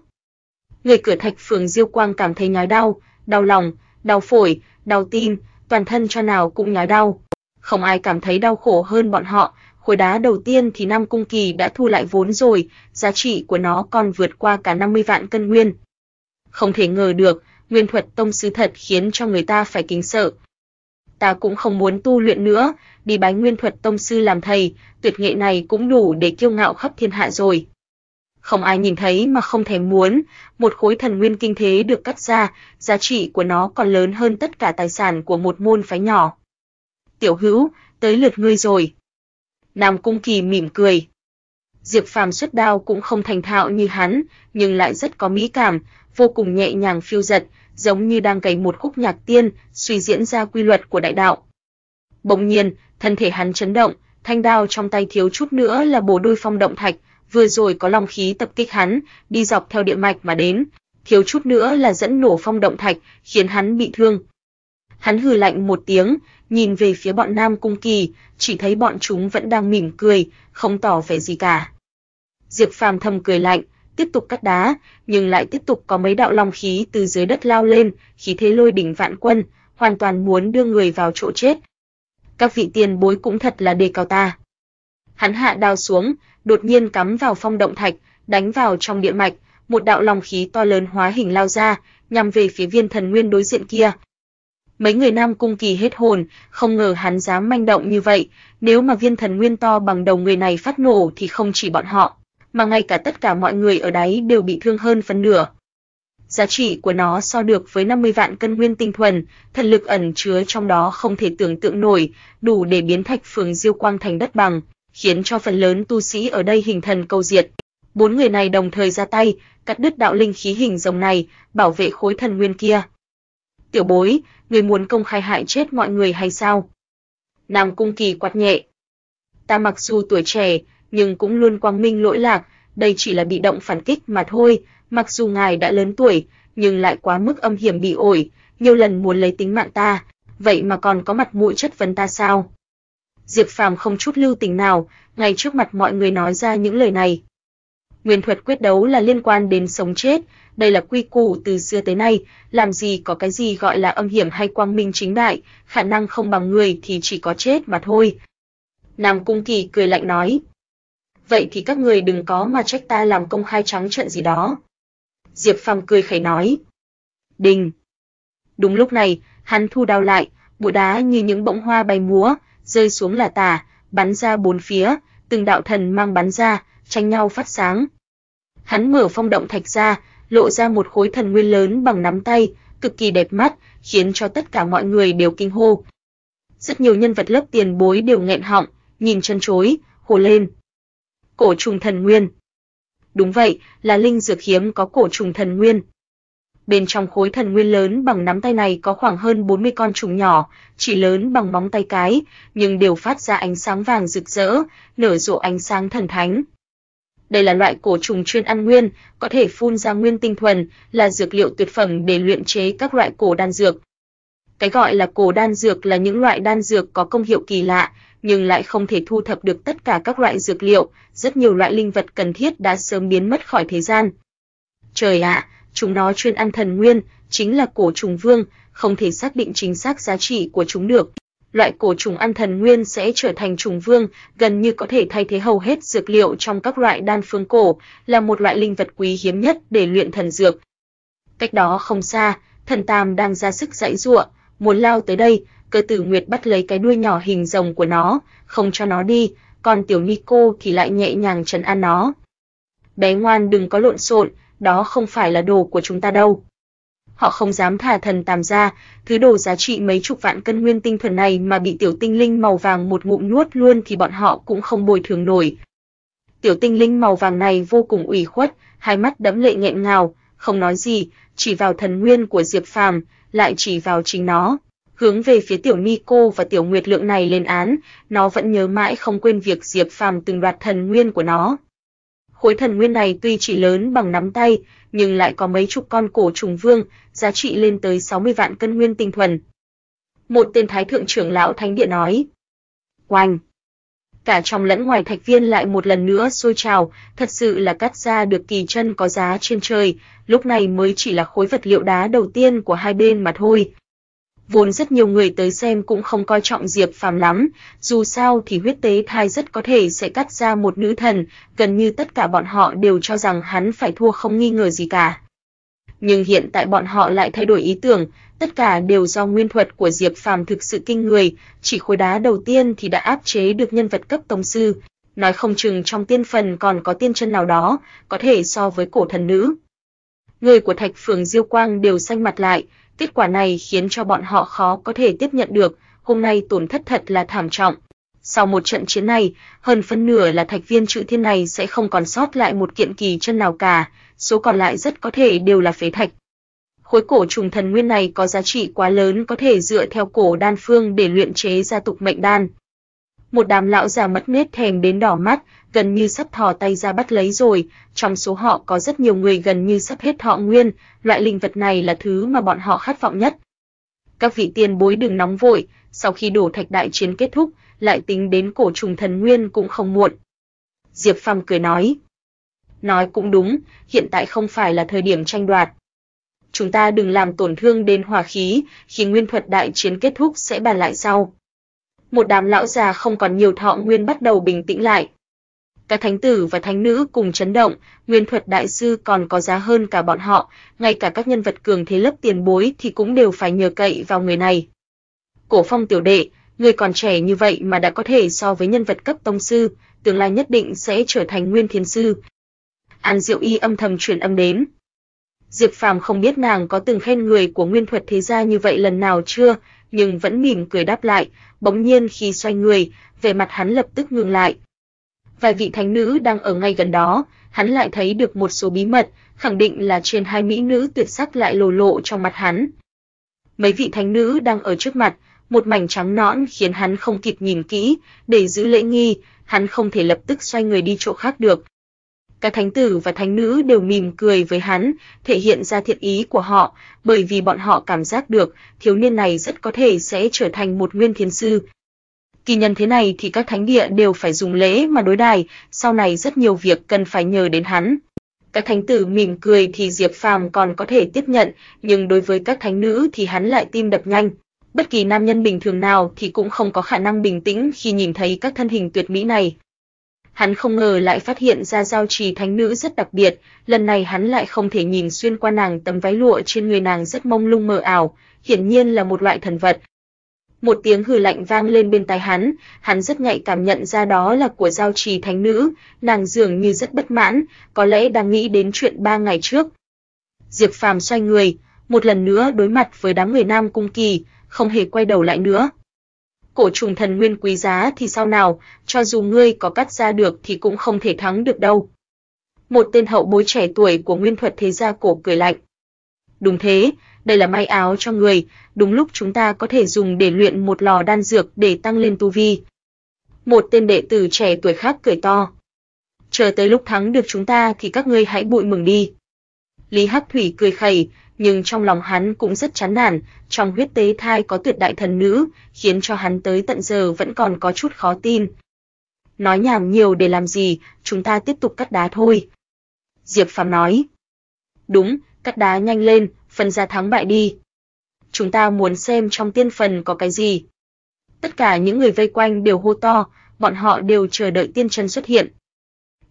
Người cửa thạch phường Diêu Quang cảm thấy nhói đau, đau lòng, đau phổi, đau tim, toàn thân cho nào cũng nhói đau. Không ai cảm thấy đau khổ hơn bọn họ, khối đá đầu tiên thì Nam Cung Kỳ đã thu lại vốn rồi, giá trị của nó còn vượt qua cả 50 vạn cân nguyên. Không thể ngờ được, nguyên thuật tông sư thật khiến cho người ta phải kính sợ. Ta cũng không muốn tu luyện nữa, đi bái nguyên thuật tông sư làm thầy, tuyệt nghệ này cũng đủ để kiêu ngạo khắp thiên hạ rồi. Không ai nhìn thấy mà không thèm muốn, một khối thần nguyên kinh thế được cắt ra, giá trị của nó còn lớn hơn tất cả tài sản của một môn phái nhỏ. Tiểu hữu, tới lượt ngươi rồi. Nam Cung Kỳ mỉm cười. Diệp Phàm xuất đao cũng không thành thạo như hắn, nhưng lại rất có mỹ cảm, vô cùng nhẹ nhàng phiêu giật, giống như đang cày một khúc nhạc tiên, suy diễn ra quy luật của đại đạo. Bỗng nhiên, thân thể hắn chấn động, thanh đao trong tay thiếu chút nữa là bổ đôi phong động thạch, vừa rồi có long khí tập kích hắn, đi dọc theo địa mạch mà đến, thiếu chút nữa là dẫn nổ phong động thạch, khiến hắn bị thương, Hắn hừ lạnh một tiếng, nhìn về phía bọn Nam Cung Kỳ, chỉ thấy bọn chúng vẫn đang mỉm cười, không tỏ vẻ gì cả. Diệp Phàm thầm cười lạnh, tiếp tục cắt đá, nhưng lại tiếp tục có mấy đạo long khí từ dưới đất lao lên, khí thế lôi đỉnh vạn quân, hoàn toàn muốn đưa người vào chỗ chết. Các vị tiền bối cũng thật là đề cao ta. Hắn hạ đao xuống, đột nhiên cắm vào phong động thạch, đánh vào trong địa mạch, một đạo long khí to lớn hóa hình lao ra, nhằm về phía viên thần nguyên đối diện kia. Mấy người Nam Cung Kỳ hết hồn, không ngờ hắn dám manh động như vậy, nếu mà viên thần nguyên to bằng đầu người này phát nổ thì không chỉ bọn họ, mà ngay cả tất cả mọi người ở đáy đều bị thương hơn phần nửa. Giá trị của nó so được với 50 vạn cân nguyên tinh thuần, thần lực ẩn chứa trong đó không thể tưởng tượng nổi, đủ để biến thạch phường Diêu Quang thành đất bằng, khiến cho phần lớn tu sĩ ở đây hình thần câu diệt. Bốn người này đồng thời ra tay, cắt đứt đạo linh khí hình rồng này, bảo vệ khối thần nguyên kia tiểu bối, người muốn công khai hại chết mọi người hay sao? Nam cung kỳ quạt nhẹ. Ta mặc dù tuổi trẻ, nhưng cũng luôn quang minh lỗi lạc, đây chỉ là bị động phản kích mà thôi, mặc dù ngài đã lớn tuổi, nhưng lại quá mức âm hiểm bị ổi, nhiều lần muốn lấy tính mạng ta, vậy mà còn có mặt mũi chất vấn ta sao? Diệp Phàm không chút lưu tình nào, ngay trước mặt mọi người nói ra những lời này. Nguyên thuật quyết đấu là liên quan đến sống chết, đây là quy củ từ xưa tới nay, làm gì có cái gì gọi là âm hiểm hay quang minh chính đại, khả năng không bằng người thì chỉ có chết mà thôi. Nam Cung Kỳ cười lạnh nói, vậy thì các người đừng có mà trách ta làm công khai trắng trợn gì đó. Diệp Phàm cười khẩy nói, đình. Đúng lúc này, hắn thu đao lại, bụi đá như những bỗng hoa bay múa, rơi xuống là tà bắn ra bốn phía, từng đạo thần mang bắn ra, tranh nhau phát sáng. Hắn mở phong động thạch ra, lộ ra một khối thần nguyên lớn bằng nắm tay, cực kỳ đẹp mắt, khiến cho tất cả mọi người đều kinh hô. Rất nhiều nhân vật lớp tiền bối đều nghẹn họng, nhìn chân chối, hô lên. Cổ trùng thần nguyên. Đúng vậy, là linh dược hiếm có cổ trùng thần nguyên. Bên trong khối thần nguyên lớn bằng nắm tay này có khoảng hơn 40 con trùng nhỏ, chỉ lớn bằng móng tay cái, nhưng đều phát ra ánh sáng vàng rực rỡ, nở rộ ánh sáng thần thánh. Đây là loại cổ trùng chuyên ăn nguyên, có thể phun ra nguyên tinh thuần, là dược liệu tuyệt phẩm để luyện chế các loại cổ đan dược. Cái gọi là cổ đan dược là những loại đan dược có công hiệu kỳ lạ, nhưng lại không thể thu thập được tất cả các loại dược liệu, rất nhiều loại linh vật cần thiết đã sớm biến mất khỏi thế gian. Trời ạ, chúng nó chuyên ăn thần nguyên, chính là cổ trùng vương, không thể xác định chính xác giá trị của chúng được loại cổ trùng ăn thần nguyên sẽ trở thành trùng vương, gần như có thể thay thế hầu hết dược liệu trong các loại đan phương cổ, là một loại linh vật quý hiếm nhất để luyện thần dược. Cách đó không xa, thần tam đang ra sức giãy giụa, muốn lao tới đây, Cơ Tử Nguyệt bắt lấy cái đuôi nhỏ hình rồng của nó, không cho nó đi, còn tiểu Nico thì lại nhẹ nhàng trấn an nó. Bé ngoan đừng có lộn xộn, đó không phải là đồ của chúng ta đâu họ không dám thả thần tàm ra, thứ đồ giá trị mấy chục vạn cân nguyên tinh thuần này mà bị tiểu tinh linh màu vàng một ngụm nuốt luôn thì bọn họ cũng không bồi thường nổi. Tiểu tinh linh màu vàng này vô cùng ủy khuất, hai mắt đẫm lệ nghẹn ngào, không nói gì, chỉ vào thần nguyên của Diệp Phàm, lại chỉ vào chính nó, hướng về phía tiểu mi cô và tiểu Nguyệt Lượng này lên án, nó vẫn nhớ mãi không quên việc Diệp Phàm từng đoạt thần nguyên của nó. Khối thần nguyên này tuy chỉ lớn bằng nắm tay, nhưng lại có mấy chục con cổ trùng vương, giá trị lên tới 60 vạn cân nguyên tinh thuần. Một tên thái thượng trưởng lão thánh địa nói. quanh Cả trong lẫn ngoài thạch viên lại một lần nữa sôi trào, thật sự là cắt ra được kỳ chân có giá trên trời, lúc này mới chỉ là khối vật liệu đá đầu tiên của hai bên mà thôi, vốn rất nhiều người tới xem cũng không coi trọng Diệp Phàm lắm, dù sao thì huyết tế thai rất có thể sẽ cắt ra một nữ thần, gần như tất cả bọn họ đều cho rằng hắn phải thua không nghi ngờ gì cả. Nhưng hiện tại bọn họ lại thay đổi ý tưởng, tất cả đều do nguyên thuật của Diệp Phàm thực sự kinh người, chỉ khối đá đầu tiên thì đã áp chế được nhân vật cấp tông sư, nói không chừng trong tiên phần còn có tiên chân nào đó, có thể so với cổ thần nữ. Người của Thạch Phường Diêu Quang đều xanh mặt lại, Kết quả này khiến cho bọn họ khó có thể tiếp nhận được, hôm nay tổn thất thật là thảm trọng. Sau một trận chiến này, hơn phân nửa là thạch viên chữ thiên này sẽ không còn sót lại một kiện kỳ chân nào cả, số còn lại rất có thể đều là phế thạch. Khối cổ trùng thần nguyên này có giá trị quá lớn có thể dựa theo cổ đan phương để luyện chế ra tục mệnh đan một đám lão già mất nết thèm đến đỏ mắt, gần như sắp thò tay ra bắt lấy rồi, trong số họ có rất nhiều người gần như sắp hết thọ nguyên, loại linh vật này là thứ mà bọn họ khát vọng nhất. Các vị tiên bối đừng nóng vội, sau khi đổ thạch đại chiến kết thúc, lại tính đến cổ trùng thần nguyên cũng không muộn. Diệp phong cười nói. Nói cũng đúng, hiện tại không phải là thời điểm tranh đoạt. Chúng ta đừng làm tổn thương đến hòa khí, khi nguyên thuật đại chiến kết thúc sẽ bàn lại sau một đám lão già không còn nhiều thọ nguyên bắt đầu bình tĩnh lại. Cả thánh tử và thánh nữ cùng chấn động, nguyên thuật đại sư còn có giá hơn cả bọn họ, ngay cả các nhân vật cường thế lớp tiền bối thì cũng đều phải nhờ cậy vào người này. Cổ Phong tiểu đệ, người còn trẻ như vậy mà đã có thể so với nhân vật cấp tông sư, tương lai nhất định sẽ trở thành nguyên thiên sư. An Diệu Y âm thầm truyền âm đến. Diệp Phàm không biết nàng có từng khen người của nguyên thuật thế gia như vậy lần nào chưa, nhưng vẫn mỉm cười đáp lại, bỗng nhiên khi xoay người, vẻ mặt hắn lập tức ngừng lại. Vài vị thánh nữ đang ở ngay gần đó, hắn lại thấy được một số bí mật, khẳng định là trên hai mỹ nữ tuyệt sắc lại lồ lộ trong mặt hắn. Mấy vị thánh nữ đang ở trước mặt, một mảnh trắng nõn khiến hắn không kịp nhìn kỹ, để giữ lễ nghi, hắn không thể lập tức xoay người đi chỗ khác được, cả thánh tử và thánh nữ đều mỉm cười với hắn, thể hiện ra thiện ý của họ, bởi vì bọn họ cảm giác được thiếu niên này rất có thể sẽ trở thành một nguyên thiên sư. Kỳ nhân thế này thì các thánh địa đều phải dùng lễ mà đối đãi, sau này rất nhiều việc cần phải nhờ đến hắn. Các thánh tử mỉm cười thì Diệp Phàm còn có thể tiếp nhận, nhưng đối với các thánh nữ thì hắn lại tim đập nhanh. Bất kỳ nam nhân bình thường nào thì cũng không có khả năng bình tĩnh khi nhìn thấy các thân hình tuyệt mỹ này. Hắn không ngờ lại phát hiện ra giao trì thánh nữ rất đặc biệt, lần này hắn lại không thể nhìn xuyên qua nàng tấm váy lụa trên người nàng rất mông lung mờ ảo, hiển nhiên là một loại thần vật. Một tiếng hừ lạnh vang lên bên tai hắn, hắn rất nhạy cảm nhận ra đó là của giao trì thánh nữ, nàng dường như rất bất mãn, có lẽ đang nghĩ đến chuyện ba ngày trước. Diệp Phàm xoay người, một lần nữa đối mặt với đám người Nam Cung Kỳ, không hề quay đầu lại nữa cổ trùng thần nguyên quý giá thì sao nào, cho dù ngươi có cắt ra được thì cũng không thể thắng được đâu. Một tên hậu bối trẻ tuổi của nguyên thuật thế gia cổ cười lạnh. Đúng thế, đây là may áo cho người, đúng lúc chúng ta có thể dùng để luyện một lò đan dược để tăng lên tu vi. Một tên đệ tử trẻ tuổi khác cười to. Chờ tới lúc thắng được chúng ta thì các ngươi hãy bụi mừng đi. Lý Hắc Thủy cười khẩy, nhưng trong lòng hắn cũng rất chán nản, trong huyết tế thai có tuyệt đại thần nữ, khiến cho hắn tới tận giờ vẫn còn có chút khó tin. Nói nhảm nhiều để làm gì, chúng ta tiếp tục cắt đá thôi." Diệp Phạm nói. "Đúng, cắt đá nhanh lên, phân ra thắng bại đi. Chúng ta muốn xem trong tiên phần có cái gì." Tất cả những người vây quanh đều hô to, bọn họ đều chờ đợi tiên chân xuất hiện.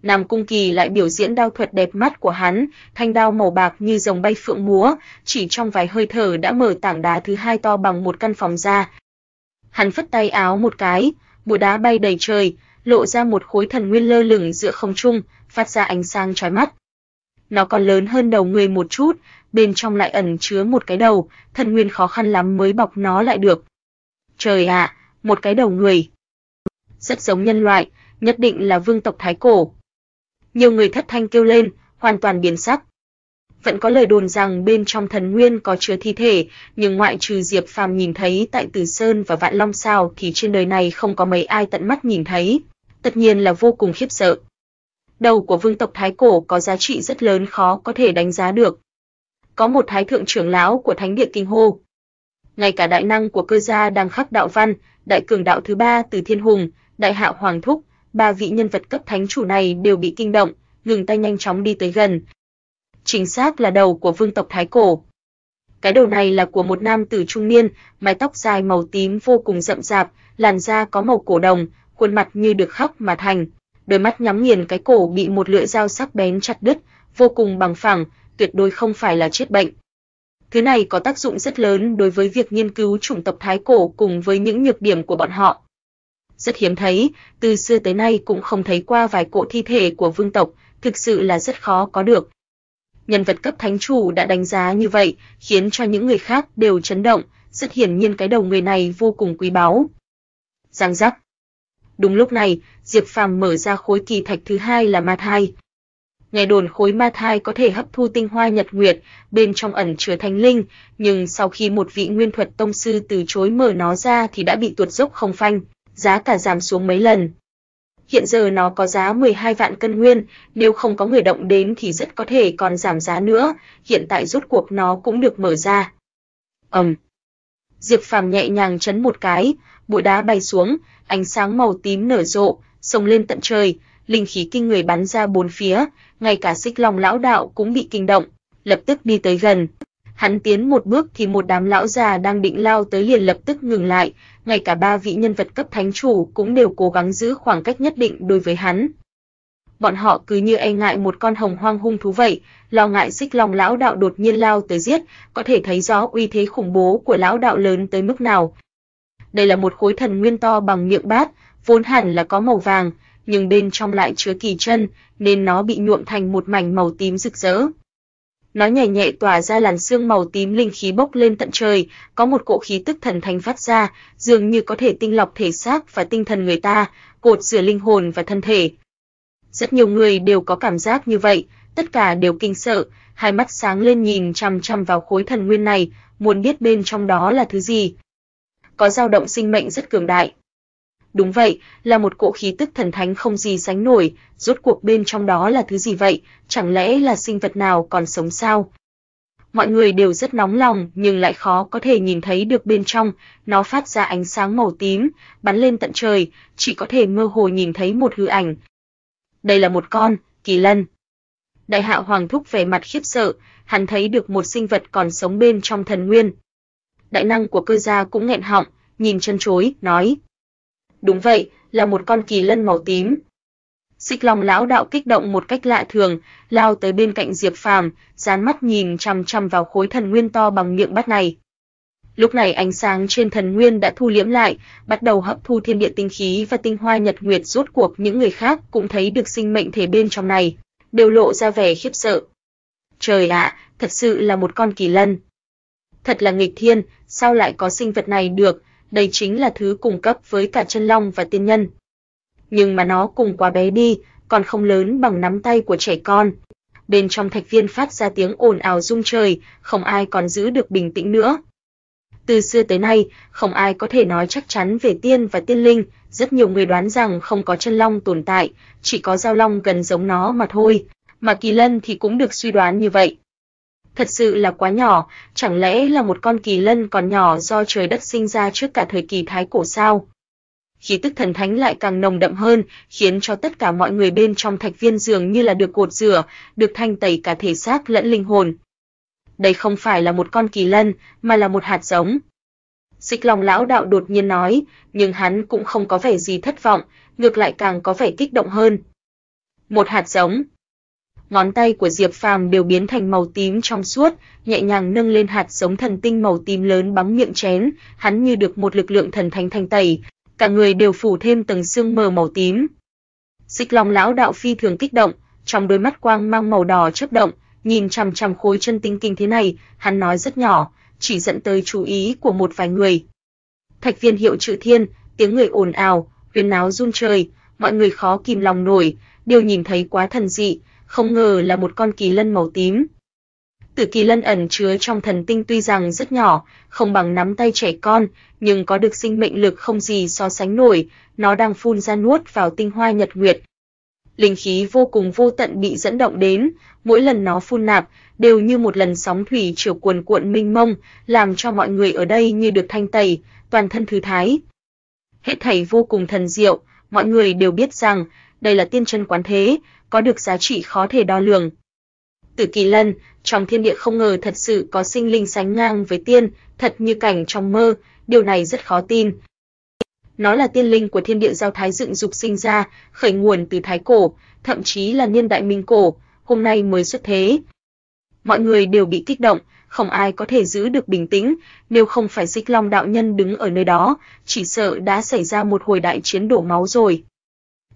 Nam Cung Kỳ lại biểu diễn đao thuật đẹp mắt của hắn, thanh đao màu bạc như rồng bay phượng múa, chỉ trong vài hơi thở đã mở tảng đá thứ hai to bằng một căn phòng ra. Hắn phất tay áo một cái, bụi đá bay đầy trời, lộ ra một khối thần nguyên lơ lửng giữa không trung, phát ra ánh sáng chói mắt. Nó còn lớn hơn đầu người một chút, bên trong lại ẩn chứa một cái đầu, thần nguyên khó khăn lắm mới bọc nó lại được. Trời ạ, một cái đầu người. Rất giống nhân loại, nhất định là vương tộc Thái Cổ, nhiều người thất thanh kêu lên, hoàn toàn biến sắc. Vẫn có lời đồn rằng bên trong thần nguyên có chứa thi thể, nhưng ngoại trừ Diệp Phàm nhìn thấy tại Từ Sơn và Vạn Long Sao thì trên đời này không có mấy ai tận mắt nhìn thấy, tất nhiên là vô cùng khiếp sợ. Đầu của vương tộc Thái Cổ có giá trị rất lớn khó có thể đánh giá được. Có một thái thượng trưởng lão của Thánh địa Kinh Hô. Ngay cả đại năng của cơ gia đang khắc đạo văn, đại cường đạo thứ ba từ Thiên Hùng, đại hạ Hoàng Thúc, ba vị nhân vật cấp thánh chủ này đều bị kinh động, ngừng tay nhanh chóng đi tới gần. Chính xác là đầu của vương tộc Thái Cổ. Cái đầu này là của một nam tử trung niên, mái tóc dài màu tím vô cùng rậm rạp, làn da có màu cổ đồng, khuôn mặt như được khắc mà thành. Đôi mắt nhắm nghiền cái cổ bị một lưỡi dao sắc bén chặt đứt, vô cùng bằng phẳng, tuyệt đối không phải là chết bệnh. Thứ này có tác dụng rất lớn đối với việc nghiên cứu chủng tộc thái cổ cùng với những nhược điểm của bọn họ rất hiếm thấy, từ xưa tới nay cũng không thấy qua vài cỗ thi thể của vương tộc, thực sự là rất khó có được. Nhân vật cấp thánh chủ đã đánh giá như vậy, khiến cho những người khác đều chấn động, rất hiển nhiên cái đầu người này vô cùng quý báu. Giang giác. Đúng lúc này, Diệp Phàm mở ra khối kỳ thạch thứ hai là ma thai. ngày đồn khối ma thai có thể hấp thu tinh hoa nhật nguyệt, bên trong ẩn chứa thánh linh, nhưng sau khi một vị nguyên thuật tông sư từ chối mở nó ra thì đã bị tuột dốc không phanh giá cả giảm xuống mấy lần. Hiện giờ nó có giá 12 vạn cân nguyên, nếu không có người động đến thì rất có thể còn giảm giá nữa, hiện tại rút cuộc nó cũng được mở ra. Ầm. Diệp Phàm nhẹ nhàng chấn một cái, bụi đá bay xuống, ánh sáng màu tím nở rộ, sông lên tận trời, linh khí kinh người bắn ra bốn phía, ngay cả Xích Long lão đạo cũng bị kinh động, lập tức đi tới gần. Hắn tiến một bước thì một đám lão già đang định lao tới liền lập tức ngừng lại, ngay cả ba vị nhân vật cấp thánh chủ cũng đều cố gắng giữ khoảng cách nhất định đối với hắn. Bọn họ cứ như e ngại một con hồng hoang hung thú vậy, lo ngại xích long lão đạo đột nhiên lao tới giết, có thể thấy rõ uy thế khủng bố của lão đạo lớn tới mức nào. Đây là một khối thần nguyên to bằng miệng bát, vốn hẳn là có màu vàng, nhưng bên trong lại chứa kỳ chân, nên nó bị nhuộm thành một mảnh màu tím rực rỡ nó nhảy nhẹ tỏa ra làn sương màu tím linh khí bốc lên tận trời, có một cỗ khí tức thần thánh phát ra, dường như có thể tinh lọc thể xác và tinh thần người ta, cột rửa linh hồn và thân thể. Rất nhiều người đều có cảm giác như vậy, tất cả đều kinh sợ, hai mắt sáng lên nhìn chằm chằm vào khối thần nguyên này, muốn biết bên trong đó là thứ gì. Có dao động sinh mệnh rất cường đại. Đúng vậy, là một cỗ khí tức thần thánh không gì sánh nổi, rốt cuộc bên trong đó là thứ gì vậy, chẳng lẽ là sinh vật nào còn sống sao? Mọi người đều rất nóng lòng nhưng lại khó có thể nhìn thấy được bên trong, nó phát ra ánh sáng màu tím, bắn lên tận trời, chỉ có thể mơ hồ nhìn thấy một hư ảnh. Đây là một con, kỳ lân. Đại hạ hoàng thúc vẻ mặt khiếp sợ, hắn thấy được một sinh vật còn sống bên trong thần nguyên. Đại năng của cơ gia cũng nghẹn họng, nhìn chân chối, nói. Đúng vậy, là một con kỳ lân màu tím. Xích Long lão đạo kích động một cách lạ thường, lao tới bên cạnh Diệp Phàm, dán mắt nhìn chằm chằm vào khối thần nguyên to bằng miệng bát này. Lúc này ánh sáng trên thần nguyên đã thu liễm lại, bắt đầu hấp thu thiên địa tinh khí và tinh hoa nhật nguyệt rốt cuộc những người khác cũng thấy được sinh mệnh thể bên trong này, đều lộ ra vẻ khiếp sợ. Trời ạ, thật sự là một con kỳ lân. Thật là nghịch thiên, sao lại có sinh vật này được, đây chính là thứ cùng cấp với cả chân long và tiên nhân. Nhưng mà nó cùng quá bé đi, còn không lớn bằng nắm tay của trẻ con. Bên trong thạch viên phát ra tiếng ồn ào rung trời, không ai còn giữ được bình tĩnh nữa. Từ xưa tới nay, không ai có thể nói chắc chắn về tiên và tiên linh, rất nhiều người đoán rằng không có chân long tồn tại, chỉ có giao long gần giống nó mà thôi, mà kỳ lân thì cũng được suy đoán như vậy thật sự là quá nhỏ, chẳng lẽ là một con kỳ lân còn nhỏ do trời đất sinh ra trước cả thời kỳ thái cổ sao? Khí tức thần thánh lại càng nồng đậm hơn, khiến cho tất cả mọi người bên trong thạch viên dường như là được cột rửa, được thanh tẩy cả thể xác lẫn linh hồn. Đây không phải là một con kỳ lân, mà là một hạt giống. Dịch lòng lão đạo đột nhiên nói, nhưng hắn cũng không có vẻ gì thất vọng, ngược lại càng có vẻ kích động hơn. Một hạt giống, ngón tay của Diệp Phàm đều biến thành màu tím trong suốt, nhẹ nhàng nâng lên hạt giống thần tinh màu tím lớn bắn miệng chén, hắn như được một lực lượng thần thánh thanh tẩy, cả người đều phủ thêm tầng sương mờ màu tím. Dịch Long lão đạo phi thường kích động, trong đôi mắt quang mang màu đỏ chớp động, nhìn chằm chằm khối chân tinh kinh thế này, hắn nói rất nhỏ, chỉ dẫn tới chú ý của một vài người. Thạch Viên hiệu chữ Thiên, tiếng người ồn ào, huyên náo run trời, mọi người khó kìm lòng nổi, đều nhìn thấy quá thần dị, không ngờ là một con kỳ lân màu tím. Tử kỳ lân ẩn chứa trong thần tinh tuy rằng rất nhỏ, không bằng nắm tay trẻ con, nhưng có được sinh mệnh lực không gì so sánh nổi, nó đang phun ra nuốt vào tinh hoa nhật nguyệt. Linh khí vô cùng vô tận bị dẫn động đến, mỗi lần nó phun nạp đều như một lần sóng thủy triều cuồn cuộn mênh mông, làm cho mọi người ở đây như được thanh tẩy, toàn thân thư thái. Hết thảy vô cùng thần diệu, mọi người đều biết rằng đây là tiên chân quán thế, có được giá trị khó thể đo lường. Tử Kỳ Lân, trong thiên địa không ngờ thật sự có sinh linh sánh ngang với tiên, thật như cảnh trong mơ, điều này rất khó tin. Nó là tiên linh của thiên địa giao thái dựng dục sinh ra, khởi nguồn từ thái cổ, thậm chí là niên đại minh cổ, hôm nay mới xuất thế. Mọi người đều bị kích động, không ai có thể giữ được bình tĩnh, nếu không phải Dịch Long đạo nhân đứng ở nơi đó, chỉ sợ đã xảy ra một hồi đại chiến đổ máu rồi.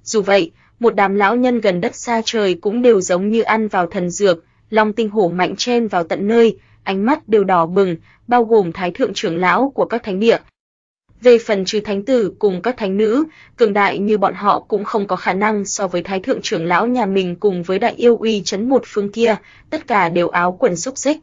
Dù vậy, một đám lão nhân gần đất xa trời cũng đều giống như ăn vào thần dược, long tinh hổ mạnh chen vào tận nơi, ánh mắt đều đỏ bừng, bao gồm thái thượng trưởng lão của các thánh địa. Về phần trừ thánh tử cùng các thánh nữ, cường đại như bọn họ cũng không có khả năng so với thái thượng trưởng lão nhà mình cùng với đại yêu uy chấn một phương kia, tất cả đều áo quần xúc xích.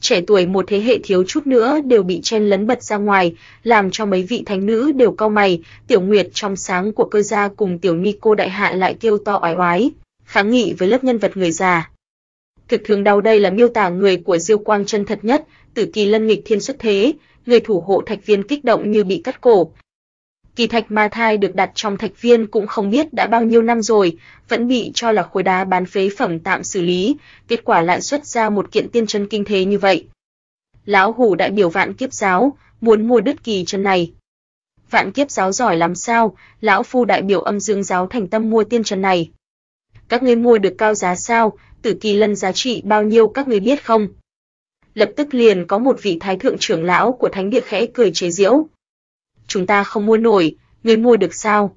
Trẻ tuổi một thế hệ thiếu chút nữa đều bị chen lấn bật ra ngoài, làm cho mấy vị thánh nữ đều cau mày, Tiểu Nguyệt trong sáng của cơ gia cùng Tiểu Ni cô đại hạ lại kêu to oái oái, kháng nghị với lớp nhân vật người già. Cực thường đau đây là miêu tả người của Diêu Quang chân thật nhất, Tử Kỳ Lân nghịch thiên xuất thế, người thủ hộ Thạch Viên kích động như bị cắt cổ, Kỳ thạch ma thai được đặt trong thạch viên cũng không biết đã bao nhiêu năm rồi, vẫn bị cho là khối đá bán phế phẩm tạm xử lý, kết quả lại xuất ra một kiện tiên chân kinh thế như vậy. Lão hủ đại biểu vạn kiếp giáo, muốn mua đứt kỳ chân này. Vạn kiếp giáo giỏi làm sao, lão phu đại biểu âm dương giáo thành tâm mua tiên chân này. Các ngươi mua được cao giá sao, tử kỳ lân giá trị bao nhiêu các ngươi biết không? Lập tức liền có một vị thái thượng trưởng lão của thánh địa khẽ cười chế giễu, chúng ta không mua nổi, người mua được sao?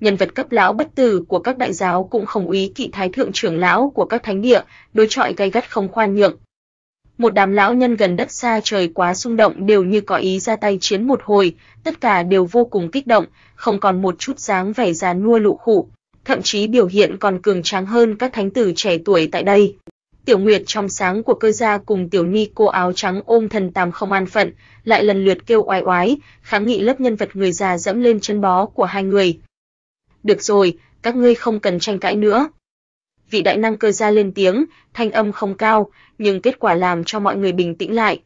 Nhân vật cấp lão bất tử của các đại giáo cũng không ý kỵ thái thượng trưởng lão của các thánh địa, đối chọi gay gắt không khoan nhượng. Một đám lão nhân gần đất xa trời quá xung động đều như có ý ra tay chiến một hồi, tất cả đều vô cùng kích động, không còn một chút dáng vẻ già nua lụ khụ, thậm chí biểu hiện còn cường tráng hơn các thánh tử trẻ tuổi tại đây. Tiểu Nguyệt trong sáng của cơ gia cùng tiểu ni cô áo trắng ôm thần tam không an phận, lại lần lượt kêu oai oái, kháng nghị lớp nhân vật người già dẫm lên chân bó của hai người. Được rồi, các ngươi không cần tranh cãi nữa. Vị đại năng cơ gia lên tiếng, thanh âm không cao, nhưng kết quả làm cho mọi người bình tĩnh lại.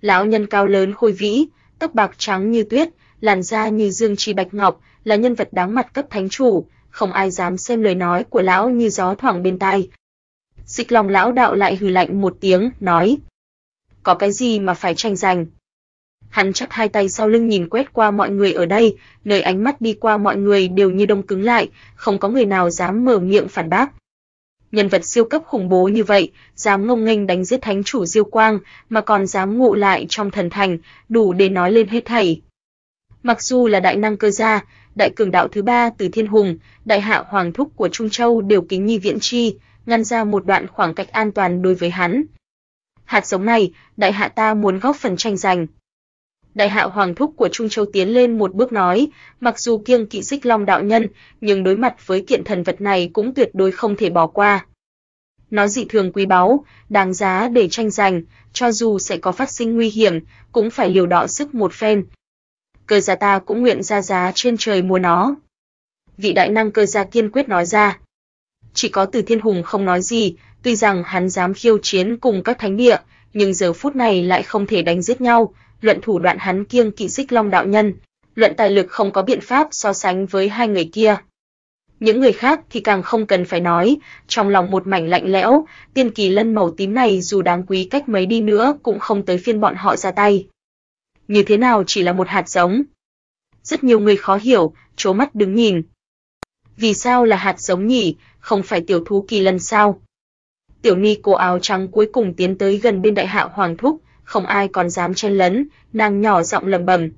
Lão nhân cao lớn khôi vĩ, tóc bạc trắng như tuyết, làn da như dương chi bạch ngọc, là nhân vật đáng mặt cấp thánh chủ, không ai dám xem lời nói của lão như gió thoảng bên tai, Dịch lòng lão đạo lại hừ lạnh một tiếng, nói. Có cái gì mà phải tranh giành? Hắn chắp hai tay sau lưng nhìn quét qua mọi người ở đây, nơi ánh mắt đi qua mọi người đều như đông cứng lại, không có người nào dám mở miệng phản bác. Nhân vật siêu cấp khủng bố như vậy, dám ngông nghênh đánh giết thánh chủ Diêu Quang, mà còn dám ngụ lại trong thần thành, đủ để nói lên hết thảy. Mặc dù là đại năng cơ gia, đại cường đạo thứ ba từ Thiên Hùng, đại hạ hoàng thúc của Trung Châu đều kính nhi viễn chi, ngăn ra một đoạn khoảng cách an toàn đối với hắn. Hạt giống này, đại hạ ta muốn góp phần tranh giành. Đại hạ hoàng thúc của Trung Châu tiến lên một bước nói, mặc dù kiêng kỵ xích long đạo nhân, nhưng đối mặt với kiện thần vật này cũng tuyệt đối không thể bỏ qua. Nó dị thường quý báu, đáng giá để tranh giành, cho dù sẽ có phát sinh nguy hiểm, cũng phải liều đọ sức một phen. Cơ gia ta cũng nguyện ra giá trên trời mua nó. Vị đại năng cơ gia kiên quyết nói ra chỉ có Từ Thiên Hùng không nói gì, tuy rằng hắn dám khiêu chiến cùng các thánh địa, nhưng giờ phút này lại không thể đánh giết nhau, luận thủ đoạn hắn kiêng kỵ Xích Long đạo nhân, luận tài lực không có biện pháp so sánh với hai người kia. Những người khác thì càng không cần phải nói, trong lòng một mảnh lạnh lẽo, tiên kỳ lân màu tím này dù đáng quý cách mấy đi nữa cũng không tới phiên bọn họ ra tay. Như thế nào chỉ là một hạt giống? Rất nhiều người khó hiểu, chố mắt đứng nhìn. Vì sao là hạt giống nhỉ? không phải tiểu thú kỳ lần sao? Tiểu ni cô áo trắng cuối cùng tiến tới gần bên đại hạ hoàng thúc, không ai còn dám chen lấn, nàng nhỏ giọng lẩm bẩm.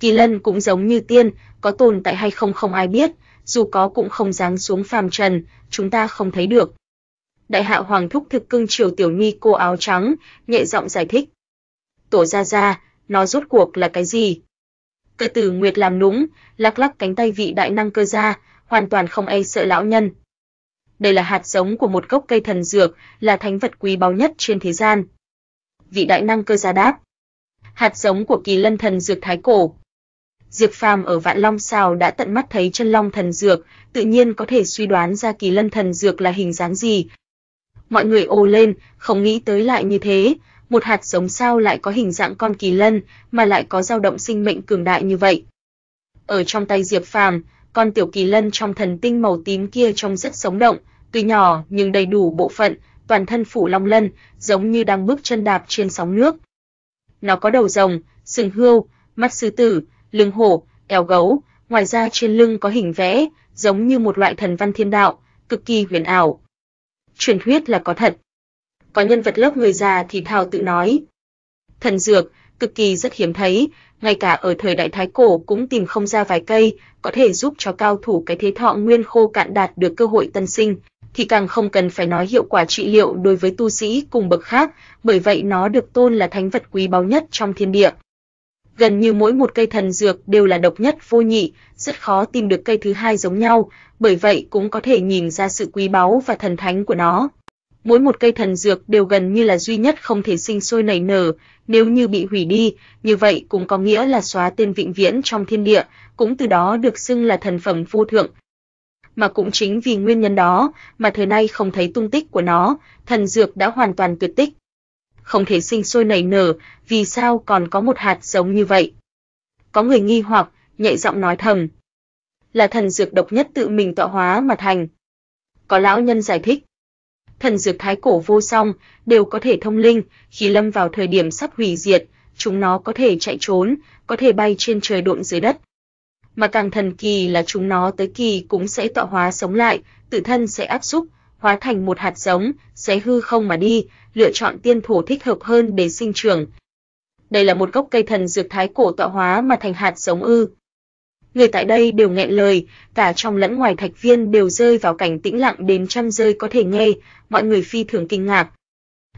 Kỳ lân cũng giống như tiên, có tồn tại hay không không ai biết, dù có cũng không dáng xuống phàm trần, chúng ta không thấy được. Đại hạ hoàng thúc thực cưng chiều tiểu nhi cô áo trắng, nhẹ giọng giải thích. Tổ gia gia, nó rốt cuộc là cái gì? Cơ tử Nguyệt làm núng, lắc lắc cánh tay vị đại năng cơ gia, hoàn toàn không e sợ lão nhân đây là hạt giống của một gốc cây thần dược, là thánh vật quý báu nhất trên thế gian. Vị đại năng cơ gia đáp. Hạt giống của kỳ lân thần dược thái cổ. Diệp Phàm ở Vạn Long Sào đã tận mắt thấy chân long thần dược, tự nhiên có thể suy đoán ra kỳ lân thần dược là hình dáng gì. Mọi người ồ lên, không nghĩ tới lại như thế, một hạt giống sao lại có hình dạng con kỳ lân mà lại có dao động sinh mệnh cường đại như vậy. Ở trong tay Diệp Phàm, con tiểu kỳ lân trong thần tinh màu tím kia trông rất sống động, tuy nhỏ nhưng đầy đủ bộ phận, toàn thân phủ long lân, giống như đang bước chân đạp trên sóng nước. Nó có đầu rồng, sừng hươu, mắt sư tử, lưng hổ, eo gấu, ngoài ra trên lưng có hình vẽ, giống như một loại thần văn thiên đạo, cực kỳ huyền ảo. Truyền thuyết là có thật. Có nhân vật lớp người già thì thào tự nói. Thần dược, cực kỳ rất hiếm thấy, ngay cả ở thời đại Thái Cổ cũng tìm không ra vài cây, có thể giúp cho cao thủ cái thế thọ nguyên khô cạn đạt được cơ hội tân sinh, thì càng không cần phải nói hiệu quả trị liệu đối với tu sĩ cùng bậc khác, bởi vậy nó được tôn là thánh vật quý báu nhất trong thiên địa. Gần như mỗi một cây thần dược đều là độc nhất vô nhị, rất khó tìm được cây thứ hai giống nhau, bởi vậy cũng có thể nhìn ra sự quý báu và thần thánh của nó. Mỗi một cây thần dược đều gần như là duy nhất không thể sinh sôi nảy nở, nếu như bị hủy đi, như vậy cũng có nghĩa là xóa tên vĩnh viễn trong thiên địa, cũng từ đó được xưng là thần phẩm vô thượng, mà cũng chính vì nguyên nhân đó mà thời nay không thấy tung tích của nó, thần dược đã hoàn toàn tuyệt tích. Không thể sinh sôi nảy nở, vì sao còn có một hạt giống như vậy? Có người nghi hoặc, nhạy giọng nói thầm. Là thần dược độc nhất tự mình tọa hóa mà thành. Có lão nhân giải thích. Thần dược thái cổ vô song, đều có thể thông linh, khi lâm vào thời điểm sắp hủy diệt, chúng nó có thể chạy trốn, có thể bay trên trời độn dưới đất, mà càng thần kỳ là chúng nó tới kỳ cũng sẽ tọa hóa sống lại, tự thân sẽ áp xúc, hóa thành một hạt giống, sẽ hư không mà đi, lựa chọn tiên thổ thích hợp hơn để sinh trưởng. Đây là một gốc cây thần dược thái cổ tọa hóa mà thành hạt giống ư? Người tại đây đều nghẹn lời, cả trong lẫn ngoài thạch viên đều rơi vào cảnh tĩnh lặng đến trăm rơi có thể nghe, mọi người phi thường kinh ngạc.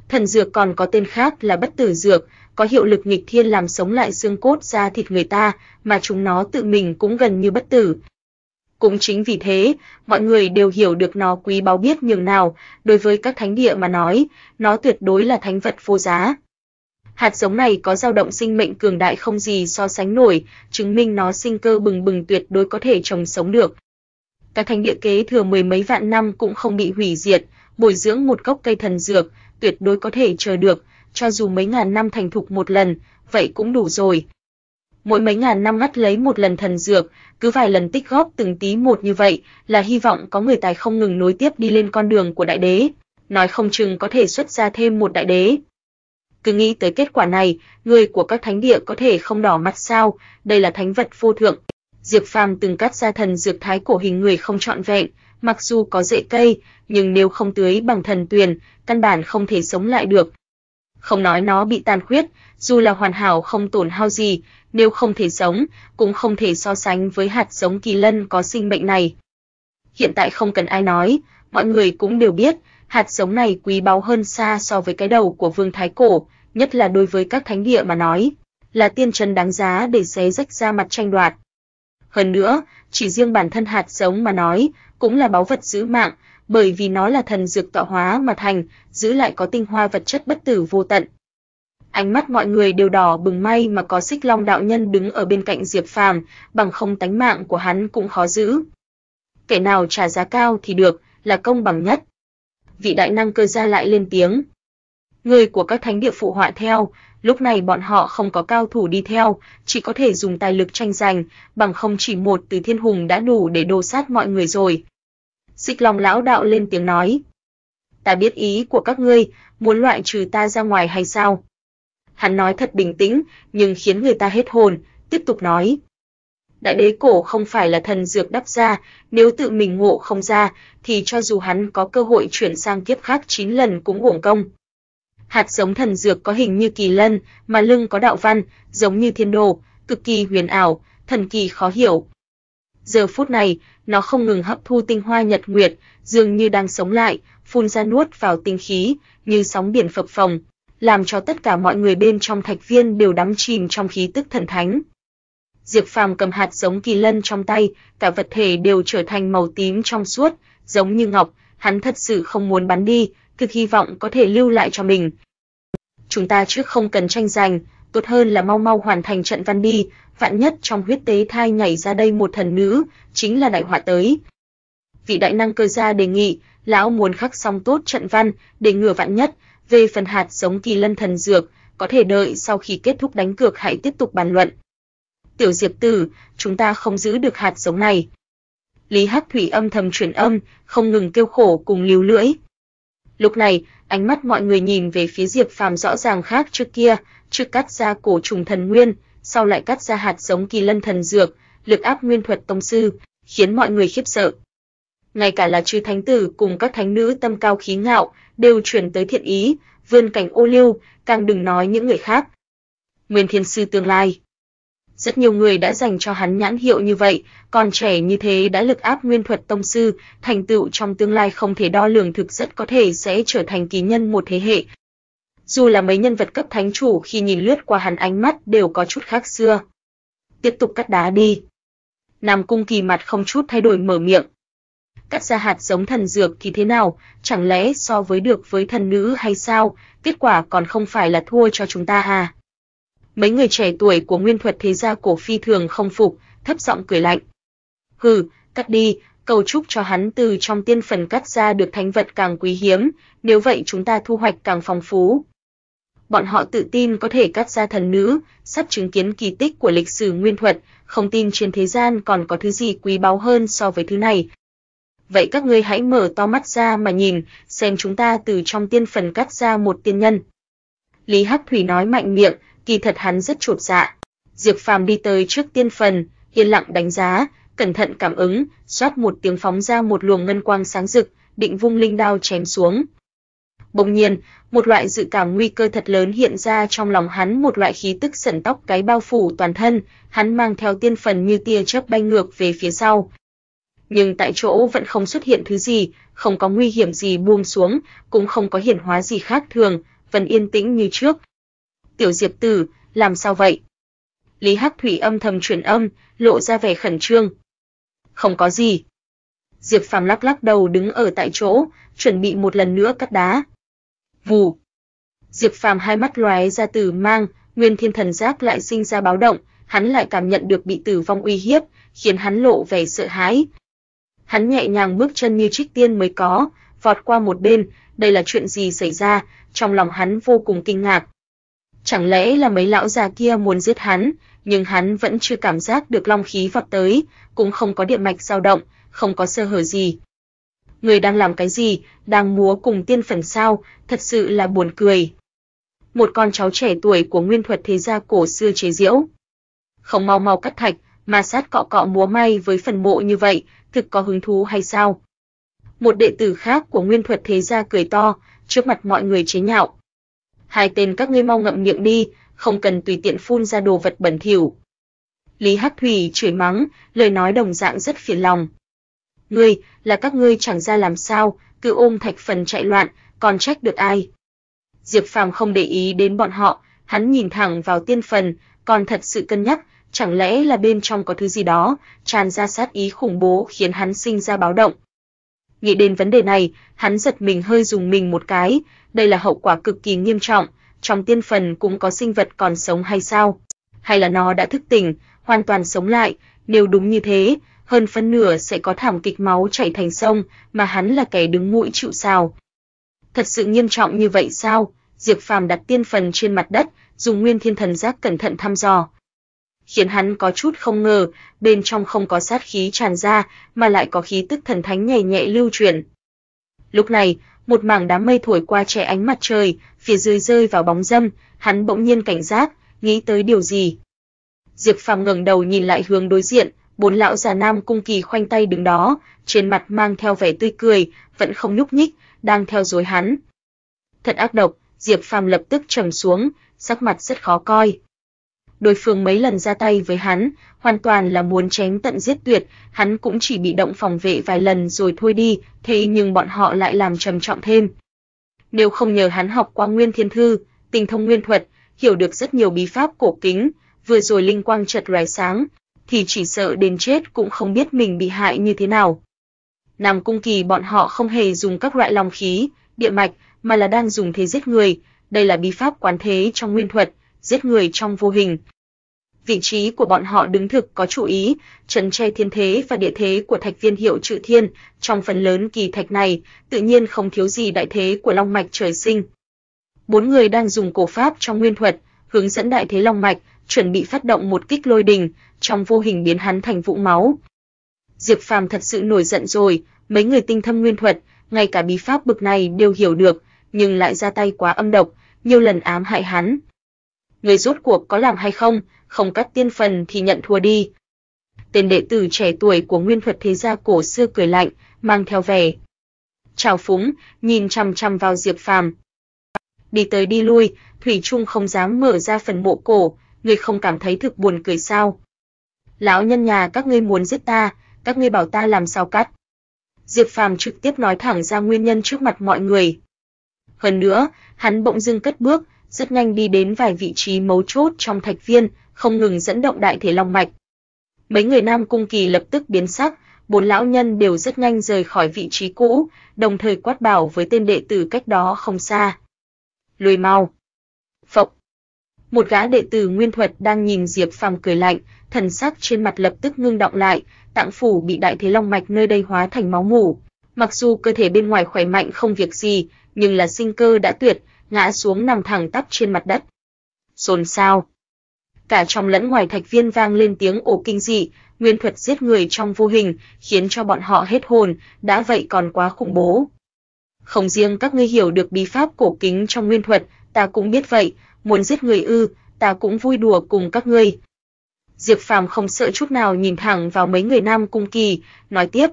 Thần dược còn có tên khác là bất tử dược, có hiệu lực nghịch thiên làm sống lại xương cốt da thịt người ta, mà chúng nó tự mình cũng gần như bất tử. Cũng chính vì thế, mọi người đều hiểu được nó quý báu biết nhường nào, đối với các thánh địa mà nói, nó tuyệt đối là thánh vật vô giá. Hạt giống này có dao động sinh mệnh cường đại không gì so sánh nổi, chứng minh nó sinh cơ bừng bừng tuyệt đối có thể trồng sống được. Các thánh địa kế thừa mười mấy vạn năm cũng không bị hủy diệt, bồi dưỡng một gốc cây thần dược, tuyệt đối có thể chờ được, cho dù mấy ngàn năm thành thục một lần, vậy cũng đủ rồi. Mỗi mấy ngàn năm ngắt lấy một lần thần dược, cứ vài lần tích góp từng tí một như vậy, là hy vọng có người tài không ngừng nối tiếp đi lên con đường của đại đế, nói không chừng có thể xuất ra thêm một đại đế. Cứ nghĩ tới kết quả này, người của các thánh địa có thể không đỏ mặt sao, đây là thánh vật vô thượng. Diệp Phàm từng cắt ra thần dược thái cổ hình người không trọn vẹn, mặc dù có rễ cây, nhưng nếu không tưới bằng thần tuyền, căn bản không thể sống lại được, không nói nó bị tan khuyết, dù là hoàn hảo không tổn hao gì, nếu không thể sống, cũng không thể so sánh với hạt giống kỳ lân có sinh mệnh này. Hiện tại không cần ai nói, mọi người cũng đều biết, hạt giống này quý báu hơn xa so với cái đầu của vương thái cổ, nhất là đối với các thánh địa mà nói, là tiên trần đáng giá để xé rách ra mặt tranh đoạt. Hơn nữa, chỉ riêng bản thân hạt giống mà nói, cũng là báu vật giữ mạng, bởi vì nó là thần dược tạo hóa mà thành, giữ lại có tinh hoa vật chất bất tử vô tận. Ánh mắt mọi người đều đỏ bừng may mà có Xích Long đạo nhân đứng ở bên cạnh Diệp Phàm, bằng không tánh mạng của hắn cũng khó giữ. Kẻ nào trả giá cao thì được, là công bằng nhất. Vị đại năng cơ gia lại lên tiếng. Người của các thánh địa phụ họa theo, lúc này bọn họ không có cao thủ đi theo, chỉ có thể dùng tài lực tranh giành, bằng không chỉ một từ thiên hùng đã đủ để đồ sát mọi người rồi. Xích Long lão đạo lên tiếng nói. Ta biết ý của các ngươi, muốn loại trừ ta ra ngoài hay sao? Hắn nói thật bình tĩnh, nhưng khiến người ta hết hồn, tiếp tục nói. Đại đế cổ không phải là thần dược đắp ra, nếu tự mình ngộ không ra, thì cho dù hắn có cơ hội chuyển sang kiếp khác 9 lần cũng uổng công. Hạt giống thần dược có hình như kỳ lân, mà lưng có đạo văn, giống như thiên đồ, cực kỳ huyền ảo, thần kỳ khó hiểu, Giờ phút này, nó không ngừng hấp thu tinh hoa nhật nguyệt, dường như đang sống lại, phun ra nuốt vào tinh khí, như sóng biển phập phồng, làm cho tất cả mọi người bên trong thạch viên đều đắm chìm trong khí tức thần thánh. Diệp Phàm cầm hạt giống kỳ lân trong tay, cả vật thể đều trở thành màu tím trong suốt, giống như ngọc, hắn thật sự không muốn bắn đi, cực hy vọng có thể lưu lại cho mình. Chúng ta trước không cần tranh giành, tốt hơn là mau mau hoàn thành trận văn đi, vạn nhất trong huyết tế thai nhảy ra đây một thần nữ, chính là đại họa tới. Vị đại năng cơ gia đề nghị, lão muốn khắc xong tốt trận văn, để ngừa vạn nhất, về phần hạt giống kỳ lân thần dược, có thể đợi sau khi kết thúc đánh cược hãy tiếp tục bàn luận. Tiểu Diệp Tử, chúng ta không giữ được hạt giống này. Lý Hắc Thủy âm thầm truyền âm, không ngừng kêu khổ cùng liều lưỡi. Lúc này, ánh mắt mọi người nhìn về phía Diệp Phàm rõ ràng khác trước kia, trước cắt ra cổ trùng thần nguyên, sau lại cắt ra hạt giống kỳ lân thần dược, lực áp nguyên thuật tông sư, khiến mọi người khiếp sợ. Ngay cả là chư thánh tử cùng các thánh nữ tâm cao khí ngạo, đều truyền tới thiện ý, vươn cảnh ô liu, càng đừng nói những người khác. Nguyên Thiên sư tương lai rất nhiều người đã dành cho hắn nhãn hiệu như vậy, còn trẻ như thế đã lực áp nguyên thuật tông sư, thành tựu trong tương lai không thể đo lường thực rất có thể sẽ trở thành kỳ nhân một thế hệ. Dù là mấy nhân vật cấp thánh chủ khi nhìn lướt qua hắn ánh mắt đều có chút khác xưa. Tiếp tục cắt đá đi. Nam Cung Kỳ mặt không chút thay đổi mở miệng. Cắt ra hạt giống thần dược thì thế nào, chẳng lẽ so với được với thần nữ hay sao, kết quả còn không phải là thua cho chúng ta à? mấy người trẻ tuổi của Nguyên Thuật Thế gia cổ phi thường không phục, thấp giọng cười lạnh. "Hừ, cắt đi, cầu chúc cho hắn từ trong tiên phần cắt ra được thánh vật càng quý hiếm, nếu vậy chúng ta thu hoạch càng phong phú." Bọn họ tự tin có thể cắt ra thần nữ, sắp chứng kiến kỳ tích của lịch sử nguyên thuật, không tin trên thế gian còn có thứ gì quý báu hơn so với thứ này. Vậy các ngươi hãy mở to mắt ra mà nhìn, xem chúng ta từ trong tiên phần cắt ra một tiên nhân. Lý Hắc Thủy nói mạnh miệng, kỳ thật hắn rất chột dạ. Diệp Phàm đi tới trước tiên phần, yên lặng đánh giá, cẩn thận cảm ứng, xoát một tiếng phóng ra một luồng ngân quang sáng rực, định vung linh đao chém xuống. Bỗng nhiên, một loại dự cảm nguy cơ thật lớn hiện ra trong lòng hắn, một loại khí tức sẩn tóc cái bao phủ toàn thân, hắn mang theo tiên phần như tia chớp bay ngược về phía sau. Nhưng tại chỗ vẫn không xuất hiện thứ gì, không có nguy hiểm gì buông xuống, cũng không có hiển hóa gì khác thường, vẫn yên tĩnh như trước, "Tiểu Diệp tử, làm sao vậy?" Lý Hắc Thủy âm thầm truyền âm, lộ ra vẻ khẩn trương. "Không có gì." Diệp Phàm lắc lắc đầu đứng ở tại chỗ, chuẩn bị một lần nữa cắt đá. Vù. Diệp Phàm hai mắt lóe ra từ mang, Nguyên Thiên Thần Giác lại sinh ra báo động, hắn lại cảm nhận được bị tử vong uy hiếp, khiến hắn lộ vẻ sợ hãi. Hắn nhẹ nhàng bước chân như trích tiên mới có, vọt qua một bên, đây là chuyện gì xảy ra, trong lòng hắn vô cùng kinh ngạc. Chẳng lẽ là mấy lão già kia muốn giết hắn, nhưng hắn vẫn chưa cảm giác được long khí vọt tới, cũng không có điện mạch dao động, không có sơ hở gì. Người đang làm cái gì, đang múa cùng tiên phần sao, thật sự là buồn cười. Một con cháu trẻ tuổi của nguyên thuật thế gia cổ xưa chế giễu. Không mau mau cắt thạch, mà sát cọ cọ múa may với phần mộ như vậy, thực có hứng thú hay sao? Một đệ tử khác của nguyên thuật thế gia cười to, trước mặt mọi người chế nhạo hai tên các ngươi mau ngậm miệng đi, không cần tùy tiện phun ra đồ vật bẩn thỉu. Lý Hắc Thủy chửi mắng, lời nói đồng dạng rất phiền lòng. Ngươi, là các ngươi chẳng ra làm sao, cứ ôm thạch phần chạy loạn, còn trách được ai? Diệp Phàm không để ý đến bọn họ, hắn nhìn thẳng vào tiên phần, còn thật sự cân nhắc, chẳng lẽ là bên trong có thứ gì đó, tràn ra sát ý khủng bố khiến hắn sinh ra báo động, Nghĩ đến vấn đề này, hắn giật mình hơi dùng mình một cái, đây là hậu quả cực kỳ nghiêm trọng, trong tiên phần cũng có sinh vật còn sống hay sao? Hay là nó đã thức tỉnh, hoàn toàn sống lại, nếu đúng như thế, hơn phân nửa sẽ có thảm kịch máu chảy thành sông, mà hắn là kẻ đứng mũi chịu sào. Thật sự nghiêm trọng như vậy sao? Diệp Phàm đặt tiên phần trên mặt đất, dùng Nguyên Thiên Thần giác cẩn thận thăm dò, khiến hắn có chút không ngờ, bên trong không có sát khí tràn ra, mà lại có khí tức thần thánh nhẹ nhẹ lưu chuyển. Lúc này, một mảng đám mây thổi qua che ánh mặt trời, phía dưới rơi vào bóng dâm, hắn bỗng nhiên cảnh giác, nghĩ tới điều gì. Diệp Phàm ngẩng đầu nhìn lại hướng đối diện, bốn lão già nam cung kỳ khoanh tay đứng đó, trên mặt mang theo vẻ tươi cười, vẫn không nhúc nhích, đang theo dõi hắn. Thật ác độc, Diệp Phàm lập tức trầm xuống, sắc mặt rất khó coi đối phương mấy lần ra tay với hắn, hoàn toàn là muốn chém tận giết tuyệt, hắn cũng chỉ bị động phòng vệ vài lần rồi thôi đi, thế nhưng bọn họ lại làm trầm trọng thêm. Nếu không nhờ hắn học qua Nguyên Thiên Thư, tinh thông nguyên thuật, hiểu được rất nhiều bí pháp cổ kính, vừa rồi linh quang chợt lóe sáng, thì chỉ sợ đến chết cũng không biết mình bị hại như thế nào. Nam cung kỳ bọn họ không hề dùng các loại long khí, địa mạch mà là đang dùng thế giết người, đây là bí pháp quán thế trong nguyên thuật, giết người trong vô hình, vị trí của bọn họ đứng thực có chú ý, trần che thiên thế và địa thế của thạch viên hiệu chữ thiên, trong phần lớn kỳ thạch này, tự nhiên không thiếu gì đại thế của long mạch trời sinh. Bốn người đang dùng cổ pháp trong nguyên thuật, hướng dẫn đại thế long mạch, chuẩn bị phát động một kích lôi đình, trong vô hình biến hắn thành vũng máu. Diệp Phàm thật sự nổi giận rồi, mấy người tinh thâm nguyên thuật, ngay cả bí pháp bực này đều hiểu được, nhưng lại ra tay quá âm độc, nhiều lần ám hại hắn. Người rốt cuộc có làm hay không, không cắt tiên phần thì nhận thua đi. Tên đệ tử trẻ tuổi của nguyên thuật thế gia cổ xưa cười lạnh, mang theo vẻ. Chào phúng, nhìn chằm chằm vào Diệp Phàm. Đi tới đi lui, Thủy Trung không dám mở ra phần mộ cổ, người không cảm thấy thực buồn cười sao? Lão nhân nhà các ngươi muốn giết ta, các ngươi bảo ta làm sao cắt? Diệp Phàm trực tiếp nói thẳng ra nguyên nhân trước mặt mọi người. Hơn nữa, hắn bỗng dưng cất bước, rất nhanh đi đến vài vị trí mấu chốt trong thạch viên, không ngừng dẫn động đại thể long mạch. Mấy người Nam Cung Kỳ lập tức biến sắc, bốn lão nhân đều rất nhanh rời khỏi vị trí cũ, đồng thời quát bảo với tên đệ tử cách đó không xa. Lùi mau. Phộng. Một gã đệ tử Nguyên Thuật đang nhìn Diệp Phàm cười lạnh, thần sắc trên mặt lập tức ngưng động lại, tạng phủ bị đại thế long mạch nơi đây hóa thành máu mủ. Mặc dù cơ thể bên ngoài khỏe mạnh không việc gì, nhưng là sinh cơ đã tuyệt, ngã xuống nằm thẳng tắp trên mặt đất. Xôn xao cả trong lẫn ngoài thạch viên vang lên tiếng ồ kinh dị, nguyên thuật giết người trong vô hình, khiến cho bọn họ hết hồn, đã vậy còn quá khủng bố. Không riêng các ngươi hiểu được bí pháp cổ kính trong nguyên thuật, ta cũng biết vậy, muốn giết người ư, ta cũng vui đùa cùng các ngươi. Diệp Phàm không sợ chút nào nhìn thẳng vào mấy người Nam Cung Kỳ, nói tiếp: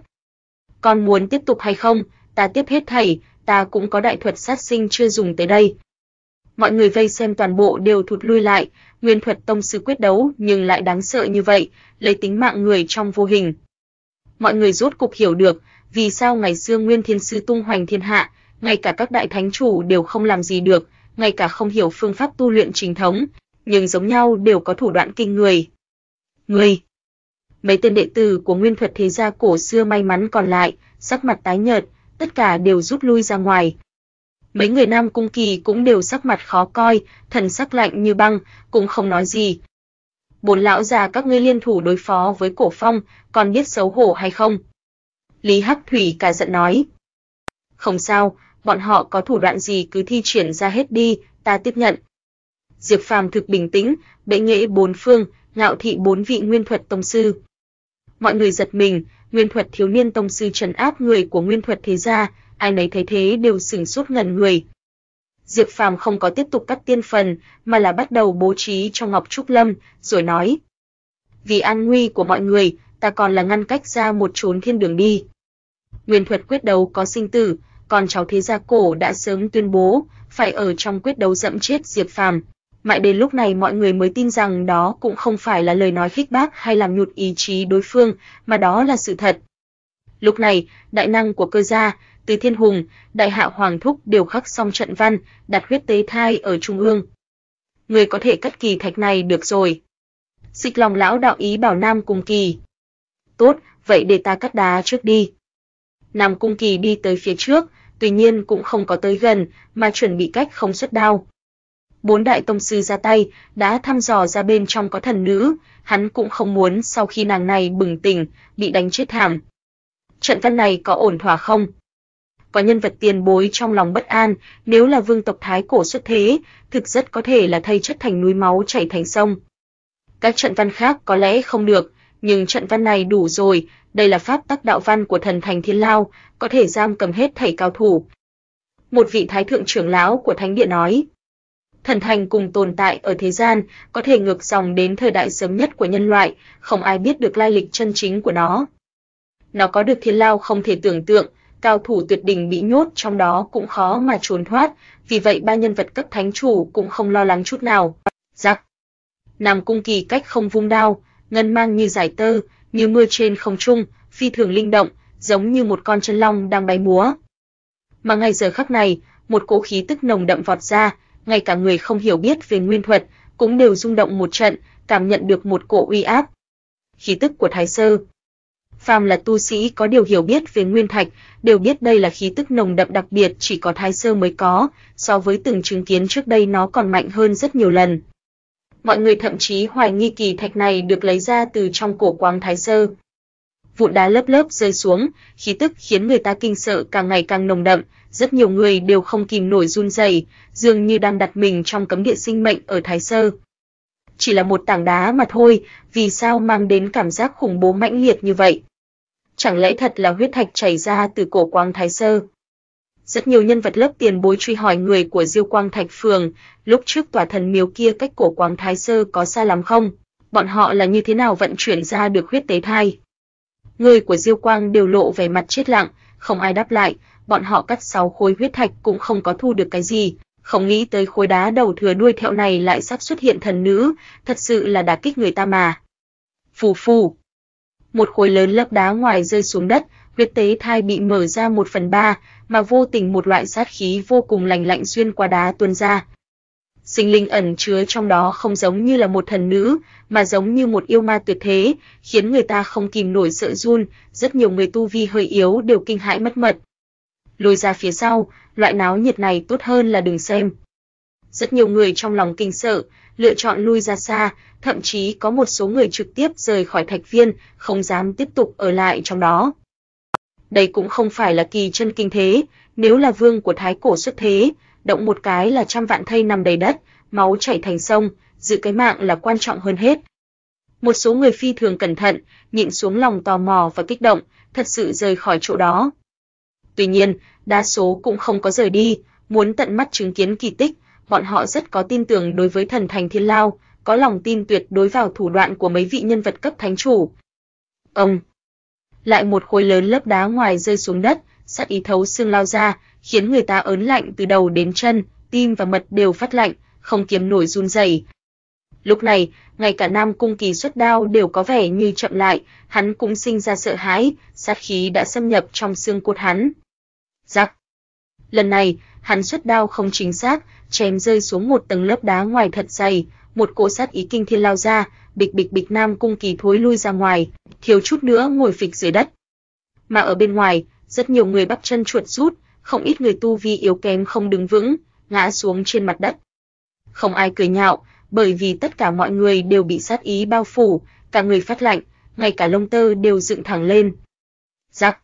"Con muốn tiếp tục hay không? Ta tiếp hết thầy ta cũng có đại thuật sát sinh chưa dùng tới đây." mọi người vây xem toàn bộ đều thụt lui lại, nguyên thuật tông sư quyết đấu nhưng lại đáng sợ như vậy, lấy tính mạng người trong vô hình. Mọi người rốt cục hiểu được, vì sao ngày xưa Nguyên Thiên sư tung hoành thiên hạ, ngay cả các đại thánh chủ đều không làm gì được, ngay cả không hiểu phương pháp tu luyện chính thống, nhưng giống nhau đều có thủ đoạn kinh người. Người Mấy tên đệ tử của Nguyên thuật thế gia cổ xưa may mắn còn lại, sắc mặt tái nhợt, tất cả đều rút lui ra ngoài, Mấy người Nam Cung Kỳ cũng đều sắc mặt khó coi, thần sắc lạnh như băng, cũng không nói gì. Bốn lão già các ngươi liên thủ đối phó với Cổ Phong, còn biết xấu hổ hay không? Lý Hắc Thủy cả giận nói. Không sao, bọn họ có thủ đoạn gì cứ thi triển ra hết đi, ta tiếp nhận. Diệp Phàm thực bình tĩnh, bệ nghệ bốn phương, ngạo thị bốn vị nguyên thuật tông sư. Mọi người giật mình, nguyên thuật thiếu niên tông sư trấn áp người của nguyên thuật thế gia, ai nấy thấy thế đều sửng sốt ngẩn người. Diệp Phàm không có tiếp tục cắt tiên phần, mà là bắt đầu bố trí cho Ngọc Trúc Lâm, rồi nói: "Vì an nguy của mọi người, ta còn là ngăn cách ra một chốn thiên đường đi. Nguyên thuật quyết đấu có sinh tử, còn cháu thế gia cổ đã sớm tuyên bố phải ở trong quyết đấu dẫm chết Diệp Phàm." Mãi đến lúc này mọi người mới tin rằng đó cũng không phải là lời nói khích bác hay làm nhụt ý chí đối phương, mà đó là sự thật. Lúc này, đại năng của cơ gia từ Thiên Hùng, Đại Hạ Hoàng Thúc đều khắc xong trận văn, đặt huyết tế thai ở trung ương. Người có thể cắt kỳ thạch này được rồi. Dịch lòng lão đạo ý bảo Nam Cung Kỳ. Tốt, vậy để ta cắt đá trước đi. Nam Cung Kỳ đi tới phía trước, tuy nhiên cũng không có tới gần, mà chuẩn bị cách không xuất đao. Bốn đại tông sư ra tay, đã thăm dò ra bên trong có thần nữ, hắn cũng không muốn sau khi nàng này bừng tỉnh, bị đánh chết thảm. Trận văn này có ổn thỏa không? có nhân vật tiền bối trong lòng bất an, nếu là vương tộc thái cổ xuất thế, thực rất có thể là thay chất thành núi máu chảy thành sông. Các trận văn khác có lẽ không được, nhưng trận văn này đủ rồi, đây là pháp tắc đạo văn của thần thành Thiên Lao, có thể giam cầm hết thảy cao thủ. Một vị thái thượng trưởng lão của thánh địa nói, thần thành cùng tồn tại ở thế gian, có thể ngược dòng đến thời đại sớm nhất của nhân loại, không ai biết được lai lịch chân chính của nó. Nó có được thiên lao không thể tưởng tượng, cao thủ tuyệt đỉnh bị nhốt trong đó cũng khó mà trốn thoát, vì vậy ba nhân vật cấp thánh chủ cũng không lo lắng chút nào. Giặc. Nam cung kỳ cách không vung đao, ngân mang như giải tơ, như mưa trên không trung, phi thường linh động, giống như một con chân long đang bay múa. Mà ngay giờ khắc này, một cỗ khí tức nồng đậm vọt ra, ngay cả người không hiểu biết về nguyên thuật cũng đều rung động một trận, cảm nhận được một cỗ uy áp. Khí tức của Thái Sơ, phàm là tu sĩ có điều hiểu biết về nguyên thạch, đều biết đây là khí tức nồng đậm đặc biệt chỉ có Thái Sơ mới có, so với từng chứng kiến trước đây nó còn mạnh hơn rất nhiều lần. Mọi người thậm chí hoài nghi kỳ thạch này được lấy ra từ trong cổ quang Thái Sơ. Vụn đá lớp lớp rơi xuống, khí tức khiến người ta kinh sợ càng ngày càng nồng đậm, rất nhiều người đều không kìm nổi run rẩy, dường như đang đặt mình trong cấm địa sinh mệnh ở Thái Sơ. Chỉ là một tảng đá mà thôi, vì sao mang đến cảm giác khủng bố mãnh liệt như vậy? chẳng lẽ thật là huyết thạch chảy ra từ cổ quang thái sơ? Rất nhiều nhân vật lớp tiền bối truy hỏi người của Diêu Quang Thạch Phường, lúc trước tòa thần miếu kia cách cổ quang thái sơ có xa lắm không? Bọn họ là như thế nào vận chuyển ra được huyết tế thai? Người của Diêu Quang đều lộ vẻ mặt chết lặng, không ai đáp lại, bọn họ cắt sáu khối huyết thạch cũng không có thu được cái gì, không nghĩ tới khối đá đầu thừa đuôi thẹo này lại sắp xuất hiện thần nữ, thật sự là đả kích người ta mà. Phù phù, một khối lớn lớp đá ngoài rơi xuống đất, huyệt tế thai bị mở ra một phần ba, mà vô tình một loại sát khí vô cùng lành lạnh xuyên qua đá tuôn ra. Sinh linh ẩn chứa trong đó không giống như là một thần nữ, mà giống như một yêu ma tuyệt thế, khiến người ta không kìm nổi sợ run, rất nhiều người tu vi hơi yếu đều kinh hãi mất mật. Lùi ra phía sau, loại náo nhiệt này tốt hơn là đừng xem. Rất nhiều người trong lòng kinh sợ, lựa chọn lui ra xa, thậm chí có một số người trực tiếp rời khỏi thạch viên, không dám tiếp tục ở lại trong đó. Đây cũng không phải là kỳ chân kinh thế, nếu là vương của thái cổ xuất thế, động một cái là trăm vạn thây nằm đầy đất, máu chảy thành sông, giữ cái mạng là quan trọng hơn hết. Một số người phi thường cẩn thận, nhịn xuống lòng tò mò và kích động, thật sự rời khỏi chỗ đó. Tuy nhiên, đa số cũng không có rời đi, muốn tận mắt chứng kiến kỳ tích, bọn họ rất có tin tưởng đối với thần thành Thiên Lao, có lòng tin tuyệt đối vào thủ đoạn của mấy vị nhân vật cấp thánh chủ. Ông! Lại một khối lớn lớp đá ngoài rơi xuống đất, sát ý thấu xương lao ra, khiến người ta ớn lạnh từ đầu đến chân, tim và mật đều phát lạnh, không kiếm nổi run rẩy. Lúc này, ngay cả Nam Cung Kỳ xuất đao đều có vẻ như chậm lại, hắn cũng sinh ra sợ hãi, sát khí đã xâm nhập trong xương cốt hắn. Giặc! Lần này, hắn xuất đao không chính xác, chém rơi xuống một tầng lớp đá ngoài thật dày, một cỗ sát ý kinh thiên lao ra, bịch bịch bịch Nam Cung Kỳ thối lui ra ngoài, thiếu chút nữa ngồi phịch dưới đất. Mà ở bên ngoài, rất nhiều người bắp chân chuột rút, không ít người tu vi yếu kém không đứng vững, ngã xuống trên mặt đất. Không ai cười nhạo, bởi vì tất cả mọi người đều bị sát ý bao phủ, cả người phát lạnh, ngay cả lông tơ đều dựng thẳng lên. Giặc!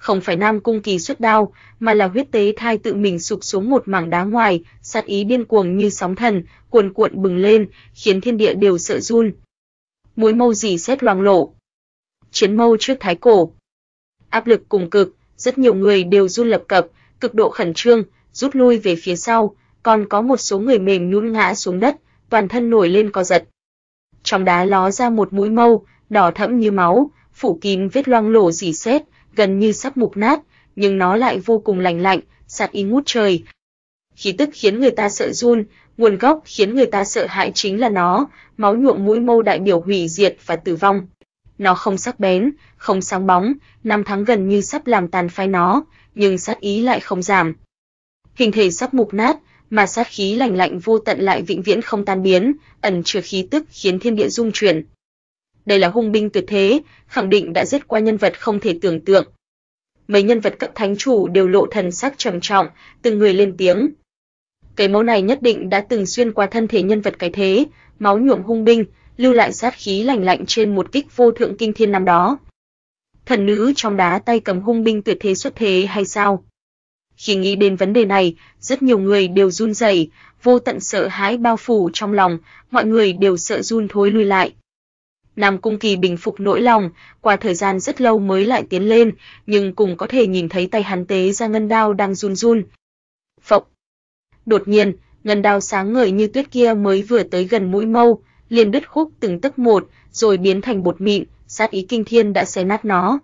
không phải Nam Cung Kỳ xuất đao, mà là huyết tế thai tự mình sụp xuống một mảng đá ngoài, sát ý điên cuồng như sóng thần, cuồn cuộn bừng lên, khiến thiên địa đều sợ run. Mũi mâu dì xét loang lộ. Chiến mâu trước thái cổ. Áp lực cùng cực, rất nhiều người đều run lập cập, cực độ khẩn trương, rút lui về phía sau, còn có một số người mềm nhún ngã xuống đất, toàn thân nổi lên co giật. Trong đá ló ra một mũi mâu, đỏ thẫm như máu, phủ kín vết loang lổ dì xét, gần như sắp mục nát, nhưng nó lại vô cùng lành lạnh, sát ý ngút trời. Khí tức khiến người ta sợ run, nguồn gốc khiến người ta sợ hãi chính là nó, máu nhuộm mũi mâu đại biểu hủy diệt và tử vong. Nó không sắc bén, không sáng bóng, năm tháng gần như sắp làm tàn phai nó, nhưng sát ý lại không giảm. Hình thể sắp mục nát, mà sát khí lạnh lạnh vô tận lại vĩnh viễn không tan biến, ẩn chứa khí tức khiến thiên địa rung chuyển. Đây là hung binh tuyệt thế, khẳng định đã giết qua nhân vật không thể tưởng tượng. Mấy nhân vật cấp thánh chủ đều lộ thần sắc trầm trọng, từng người lên tiếng. Cái máu này nhất định đã từng xuyên qua thân thể nhân vật cái thế, máu nhuộm hung binh, lưu lại sát khí lạnh lạnh trên một kích vô thượng kinh thiên năm đó. Thần nữ trong đá tay cầm hung binh tuyệt thế xuất thế hay sao? Khi nghĩ đến vấn đề này, rất nhiều người đều run rẩy, vô tận sợ hãi bao phủ trong lòng, mọi người đều sợ run thối lui lại. Nam Cung Kỳ bình phục nỗi lòng, qua thời gian rất lâu mới lại tiến lên, nhưng cùng có thể nhìn thấy tay hắn tế ra ngân đao đang run run. Phộng. Đột nhiên, ngân đao sáng ngời như tuyết kia mới vừa tới gần mũi mâu, liền đứt khúc từng tấc một, rồi biến thành bột mịn, sát ý kinh thiên đã xé nát nó.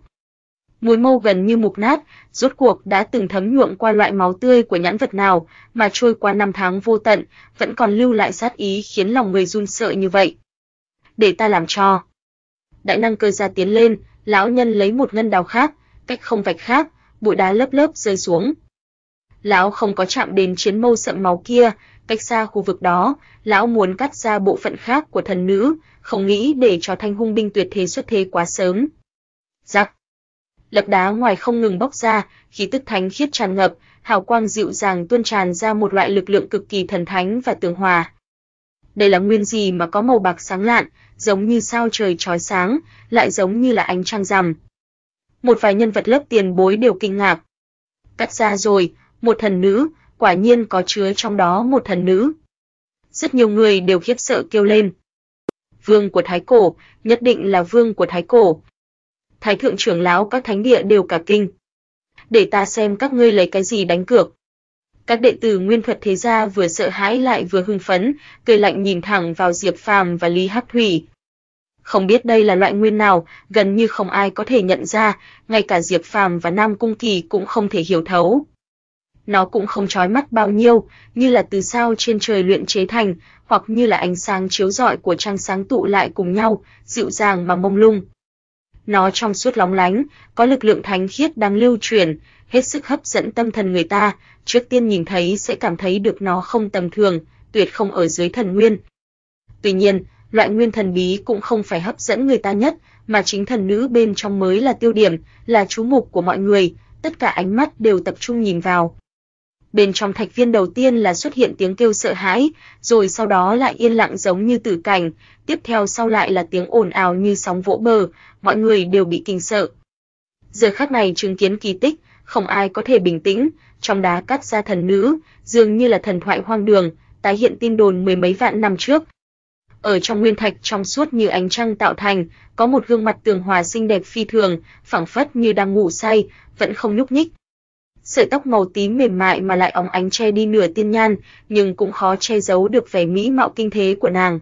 Mũi mâu gần như mục nát, rốt cuộc đã từng thấm nhuộm qua loại máu tươi của nhãn vật nào, mà trôi qua năm tháng vô tận, vẫn còn lưu lại sát ý khiến lòng người run sợ như vậy để ta làm cho. Đại năng cơ ra tiến lên, lão nhân lấy một ngân đào khác, cách không vạch khác, bụi đá lớp lớp rơi xuống. Lão không có chạm đến chiến mâu sậm máu kia, cách xa khu vực đó, lão muốn cắt ra bộ phận khác của thần nữ, không nghĩ để cho thanh hung binh tuyệt thế xuất thế quá sớm. Giặc! Lập đá ngoài không ngừng bốc ra, khí tức thánh khiết tràn ngập, hào quang dịu dàng tuôn tràn ra một loại lực lượng cực kỳ thần thánh và tường hòa. Đây là nguyên gì mà có màu bạc sáng lạn, giống như sao trời chói sáng, lại giống như là ánh trăng rằm. Một vài nhân vật lớp tiền bối đều kinh ngạc. Cắt ra rồi, một thần nữ, quả nhiên có chứa trong đó một thần nữ. Rất nhiều người đều khiếp sợ kêu lên. Vương của Thái Cổ, nhất định là vương của Thái Cổ. Thái thượng trưởng lão các thánh địa đều cả kinh. Để ta xem các ngươi lấy cái gì đánh cược. Các đệ tử Nguyên Thuật Thế Gia vừa sợ hãi lại vừa hưng phấn, cười lạnh nhìn thẳng vào Diệp Phàm và Lý Hắc Thủy. Không biết đây là loại nguyên nào, gần như không ai có thể nhận ra, ngay cả Diệp Phàm và Nam Cung Kỳ cũng không thể hiểu thấu. Nó cũng không chói mắt bao nhiêu, như là từ sao trên trời luyện chế thành, hoặc như là ánh sáng chiếu rọi của trăng sáng tụ lại cùng nhau, dịu dàng mà mông lung. Nó trong suốt lóng lánh, có lực lượng thánh khiết đang lưu truyền, hết sức hấp dẫn tâm thần người ta, trước tiên nhìn thấy sẽ cảm thấy được nó không tầm thường, tuyệt không ở dưới thần nguyên. Tuy nhiên, loại nguyên thần bí cũng không phải hấp dẫn người ta nhất, mà chính thần nữ bên trong mới là tiêu điểm, là chú mục của mọi người, tất cả ánh mắt đều tập trung nhìn vào. Bên trong thạch viên đầu tiên là xuất hiện tiếng kêu sợ hãi, rồi sau đó lại yên lặng giống như tử cảnh, tiếp theo sau lại là tiếng ồn ào như sóng vỗ bờ, mọi người đều bị kinh sợ. Giờ khắc này chứng kiến kỳ tích, không ai có thể bình tĩnh, trong đá cắt ra thần nữ, dường như là thần thoại hoang đường, tái hiện tin đồn mười mấy vạn năm trước. Ở trong nguyên thạch trong suốt như ánh trăng tạo thành, có một gương mặt tường hòa xinh đẹp phi thường, phảng phất như đang ngủ say, vẫn không nhúc nhích. Sợi tóc màu tím mềm mại mà lại óng ánh che đi nửa tiên nhan, nhưng cũng khó che giấu được vẻ mỹ mạo kinh thế của nàng.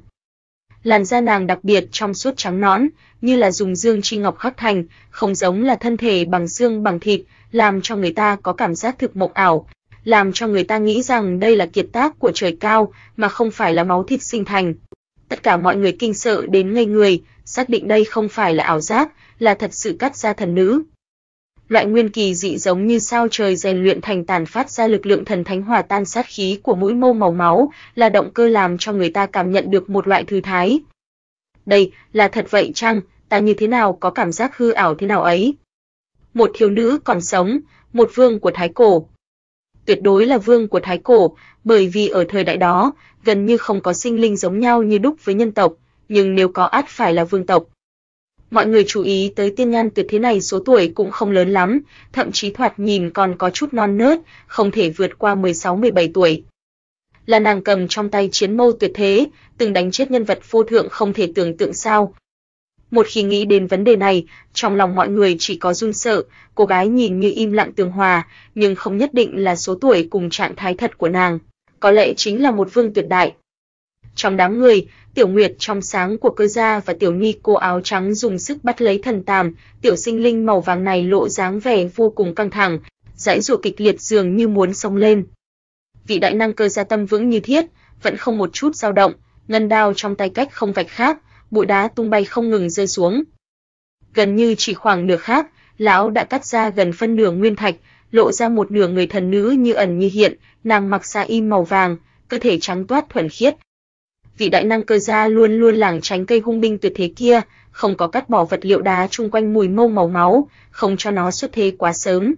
Làn da nàng đặc biệt trong suốt trắng nõn, như là dùng dương chi ngọc khắc thành, không giống là thân thể bằng xương bằng thịt, làm cho người ta có cảm giác thực mộng ảo, làm cho người ta nghĩ rằng đây là kiệt tác của trời cao mà không phải là máu thịt sinh thành. Tất cả mọi người kinh sợ đến ngây người, xác định đây không phải là ảo giác, là thật sự cắt ra thần nữ. Loại nguyên kỳ dị giống như sao trời rèn luyện thành tàn phát ra lực lượng thần thánh hòa tan sát khí của mũi mâu màu máu, là động cơ làm cho người ta cảm nhận được một loại thư thái. Đây, là thật vậy chăng, ta như thế nào có cảm giác hư ảo thế nào ấy? một thiếu nữ còn sống, một vương của Thái Cổ. Tuyệt đối là vương của Thái Cổ, bởi vì ở thời đại đó, gần như không có sinh linh giống nhau như đúc với nhân tộc, nhưng nếu có ắt phải là vương tộc. Mọi người chú ý tới tiên nhan tuyệt thế này số tuổi cũng không lớn lắm, thậm chí thoạt nhìn còn có chút non nớt, không thể vượt qua 16-17 tuổi. Là nàng cầm trong tay chiến mâu tuyệt thế, từng đánh chết nhân vật vô thượng không thể tưởng tượng sao, một khi nghĩ đến vấn đề này, trong lòng mọi người chỉ có run sợ, cô gái nhìn như im lặng tường hòa, nhưng không nhất định là số tuổi cùng trạng thái thật của nàng, có lẽ chính là một vương tuyệt đại. Trong đám người, Tiểu Nguyệt trong sáng của cơ gia và Tiểu Nhi cô áo trắng dùng sức bắt lấy thần tàm, tiểu sinh linh màu vàng này lộ dáng vẻ vô cùng căng thẳng, dãy dụ kịch liệt dường như muốn xông lên. Vị đại năng cơ gia tâm vững như thiết, vẫn không một chút dao động, ngân đao trong tay cách không vạch khác, bụi đá tung bay không ngừng rơi xuống. Gần như chỉ khoảng nửa khắc lão đã cắt ra gần phân nửa nguyên thạch, lộ ra một nửa người thần nữ như ẩn như hiện, nàng mặc sa y màu vàng, cơ thể trắng toát thuần khiết. Vị đại năng cơ gia luôn luôn lảng tránh cây hung binh tuyệt thế kia, không có cắt bỏ vật liệu đá chung quanh mùi mâu màu máu, không cho nó xuất thế quá sớm.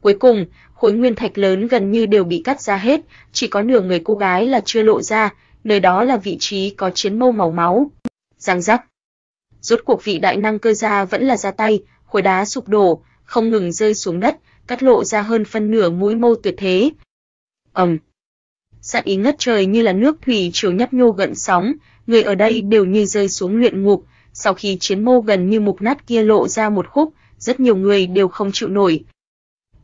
Cuối cùng, khối nguyên thạch lớn gần như đều bị cắt ra hết, chỉ có nửa người cô gái là chưa lộ ra, nơi đó là vị trí có chiến mâu màu máu răng rắc. Rốt cuộc vị đại năng cơ gia vẫn là ra tay, khối đá sụp đổ, không ngừng rơi xuống đất, cắt lộ ra hơn phân nửa mũi mâu tuyệt thế. Ầm. Um. Sát ý ngất trời như là nước thủy triều nhấp nhô gợn sóng, người ở đây đều như rơi xuống luyện ngục, sau khi chiến mâu gần như mục nát kia lộ ra một khúc, rất nhiều người đều không chịu nổi.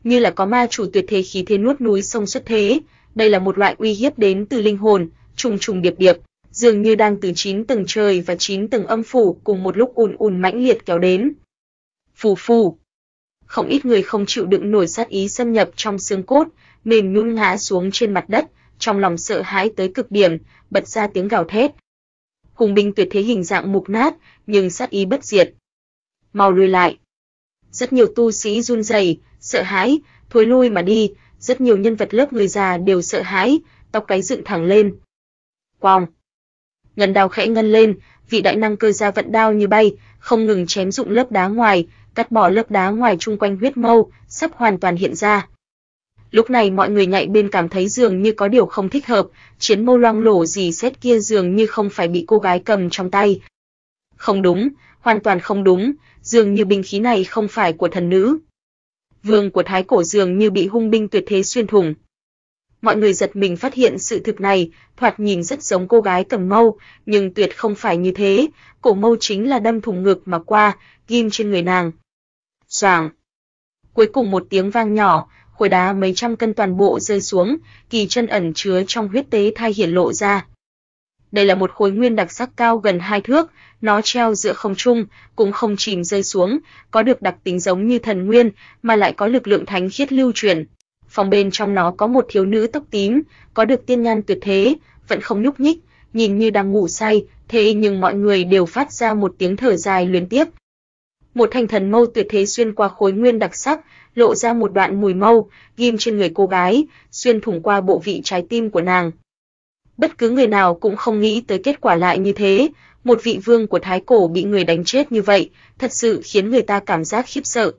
Như là có ma chủ tuyệt thế khí thế nuốt núi sông xuất thế, đây là một loại uy hiếp đến từ linh hồn, trùng trùng điệp điệp dường như đang từ chín tầng trời và chín tầng âm phủ cùng một lúc ùn ùn mãnh liệt kéo đến. Phù phù. Không ít người không chịu đựng nổi sát ý xâm nhập trong xương cốt, mềm nhũn ngã xuống trên mặt đất, trong lòng sợ hãi tới cực điểm, bật ra tiếng gào thét. Hùng binh tuyệt thế hình dạng mục nát, nhưng sát ý bất diệt. Mau lùi lại. Rất nhiều tu sĩ run rẩy, sợ hãi, thối lui mà đi, rất nhiều nhân vật lớp người già đều sợ hãi, tóc cái dựng thẳng lên. Quòng. Ngân đao khẽ ngân lên, vị đại năng cơ ra vận đao như bay, không ngừng chém dụng lớp đá ngoài, cắt bỏ lớp đá ngoài chung quanh huyết mâu, sắp hoàn toàn hiện ra. Lúc này mọi người nhạy bên cảm thấy dường như có điều không thích hợp, chiến mâu loang lổ gì xét kia dường như không phải bị cô gái cầm trong tay. Không đúng, hoàn toàn không đúng, dường như binh khí này không phải của thần nữ. Vương của thái cổ dường như bị hung binh tuyệt thế xuyên thủng mọi người giật mình phát hiện sự thực này, thoạt nhìn rất giống cô gái cầm mâu, nhưng tuyệt không phải như thế, cổ mâu chính là đâm thủng ngực mà qua, ghim trên người nàng. Soảng. Cuối cùng một tiếng vang nhỏ, khối đá mấy trăm cân toàn bộ rơi xuống, kỳ chân ẩn chứa trong huyết tế thai hiển lộ ra. Đây là một khối nguyên đặc sắc cao gần hai thước, nó treo giữa không trung, cũng không chìm rơi xuống, có được đặc tính giống như thần nguyên, mà lại có lực lượng thánh khiết lưu truyền, phòng bên trong nó có một thiếu nữ tóc tím, có được tiên nhan tuyệt thế, vẫn không nhúc nhích, nhìn như đang ngủ say, thế nhưng mọi người đều phát ra một tiếng thở dài liên tiếp. Một thành thần mâu tuyệt thế xuyên qua khối nguyên đặc sắc, lộ ra một đoạn mùi mâu ghim trên người cô gái, xuyên thủng qua bộ vị trái tim của nàng. Bất cứ người nào cũng không nghĩ tới kết quả lại như thế, một vị vương của thái cổ bị người đánh chết như vậy, thật sự khiến người ta cảm giác khiếp sợ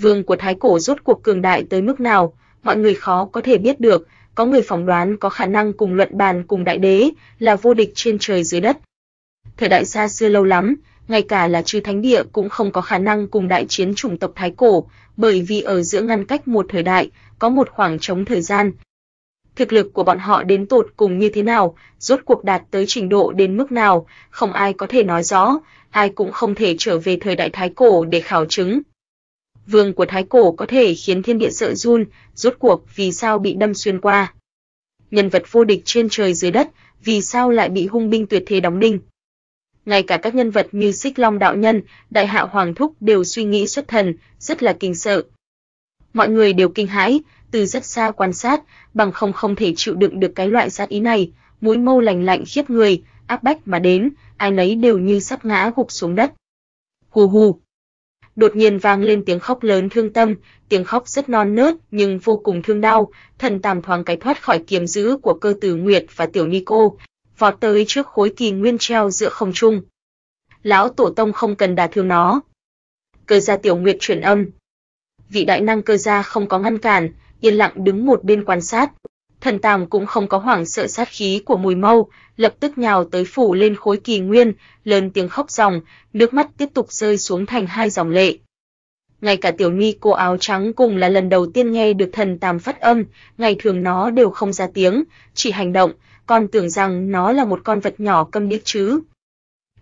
vương của Thái Cổ rốt cuộc cường đại tới mức nào, mọi người khó có thể biết được, có người phỏng đoán có khả năng cùng luận bàn cùng đại đế là vô địch trên trời dưới đất. Thời đại xa xưa lâu lắm, ngay cả là chư thánh địa cũng không có khả năng cùng đại chiến chủng tộc Thái Cổ, bởi vì ở giữa ngăn cách một thời đại, có một khoảng trống thời gian. Thực lực của bọn họ đến tột cùng như thế nào, rốt cuộc đạt tới trình độ đến mức nào, không ai có thể nói rõ, ai cũng không thể trở về thời đại Thái Cổ để khảo chứng vương của thái cổ có thể khiến thiên địa sợ run, rốt cuộc vì sao bị đâm xuyên qua? Nhân vật vô địch trên trời dưới đất, vì sao lại bị hung binh tuyệt thế đóng đinh? Ngay cả các nhân vật như Xích Long đạo nhân, Đại Hạ Hoàng thúc đều suy nghĩ xuất thần, rất là kinh sợ. Mọi người đều kinh hãi, từ rất xa quan sát, bằng không không thể chịu đựng được cái loại sát ý này, mũi mâu lạnh lạnh khiếp người, áp bách mà đến, ai nấy đều như sắp ngã gục xuống đất. Hù hù đột nhiên vang lên tiếng khóc lớn thương tâm, tiếng khóc rất non nớt nhưng vô cùng thương đau, thần tàm thoáng cái thoát khỏi kiếm giữ của cơ tử Nguyệt và tiểu nhi cô, vọt tới trước khối kỳ nguyên treo giữa không trung. Lão tổ tông không cần đả thương nó. Cơ gia tiểu Nguyệt truyền âm. Vị đại năng cơ gia không có ngăn cản, yên lặng đứng một bên quan sát, thần tàm cũng không có hoảng sợ sát khí của mùi mâu, lập tức nhào tới phủ lên khối kỳ nguyên, lớn tiếng khóc ròng, nước mắt tiếp tục rơi xuống thành hai dòng lệ. Ngay cả tiểu nhi cô áo trắng cùng là lần đầu tiên nghe được thần tàm phát âm, ngày thường nó đều không ra tiếng, chỉ hành động, còn tưởng rằng nó là một con vật nhỏ câm điếc chứ.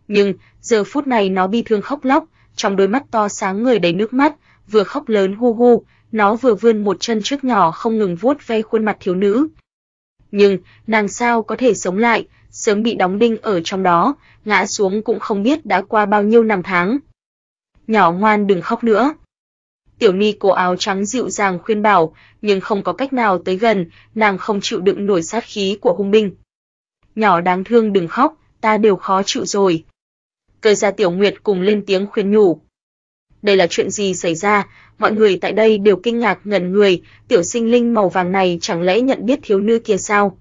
Nhưng, giờ phút này nó bi thương khóc lóc, trong đôi mắt to sáng người đầy nước mắt, vừa khóc lớn hu hu, nó vừa vươn một chân trước nhỏ không ngừng vuốt ve khuôn mặt thiếu nữ. Nhưng, nàng sao có thể sống lại, sớm bị đóng đinh ở trong đó, ngã xuống cũng không biết đã qua bao nhiêu năm tháng. Nhỏ ngoan đừng khóc nữa. Tiểu Ni cổ áo trắng dịu dàng khuyên bảo, nhưng không có cách nào tới gần, nàng không chịu đựng nổi sát khí của hung binh. Nhỏ đáng thương đừng khóc, ta đều khó chịu rồi. Cơ gia Tiểu Nguyệt cùng lên tiếng khuyên nhủ đây là chuyện gì xảy ra? Mọi người tại đây đều kinh ngạc ngẩn người, tiểu sinh linh màu vàng này chẳng lẽ nhận biết thiếu nữ kia sao?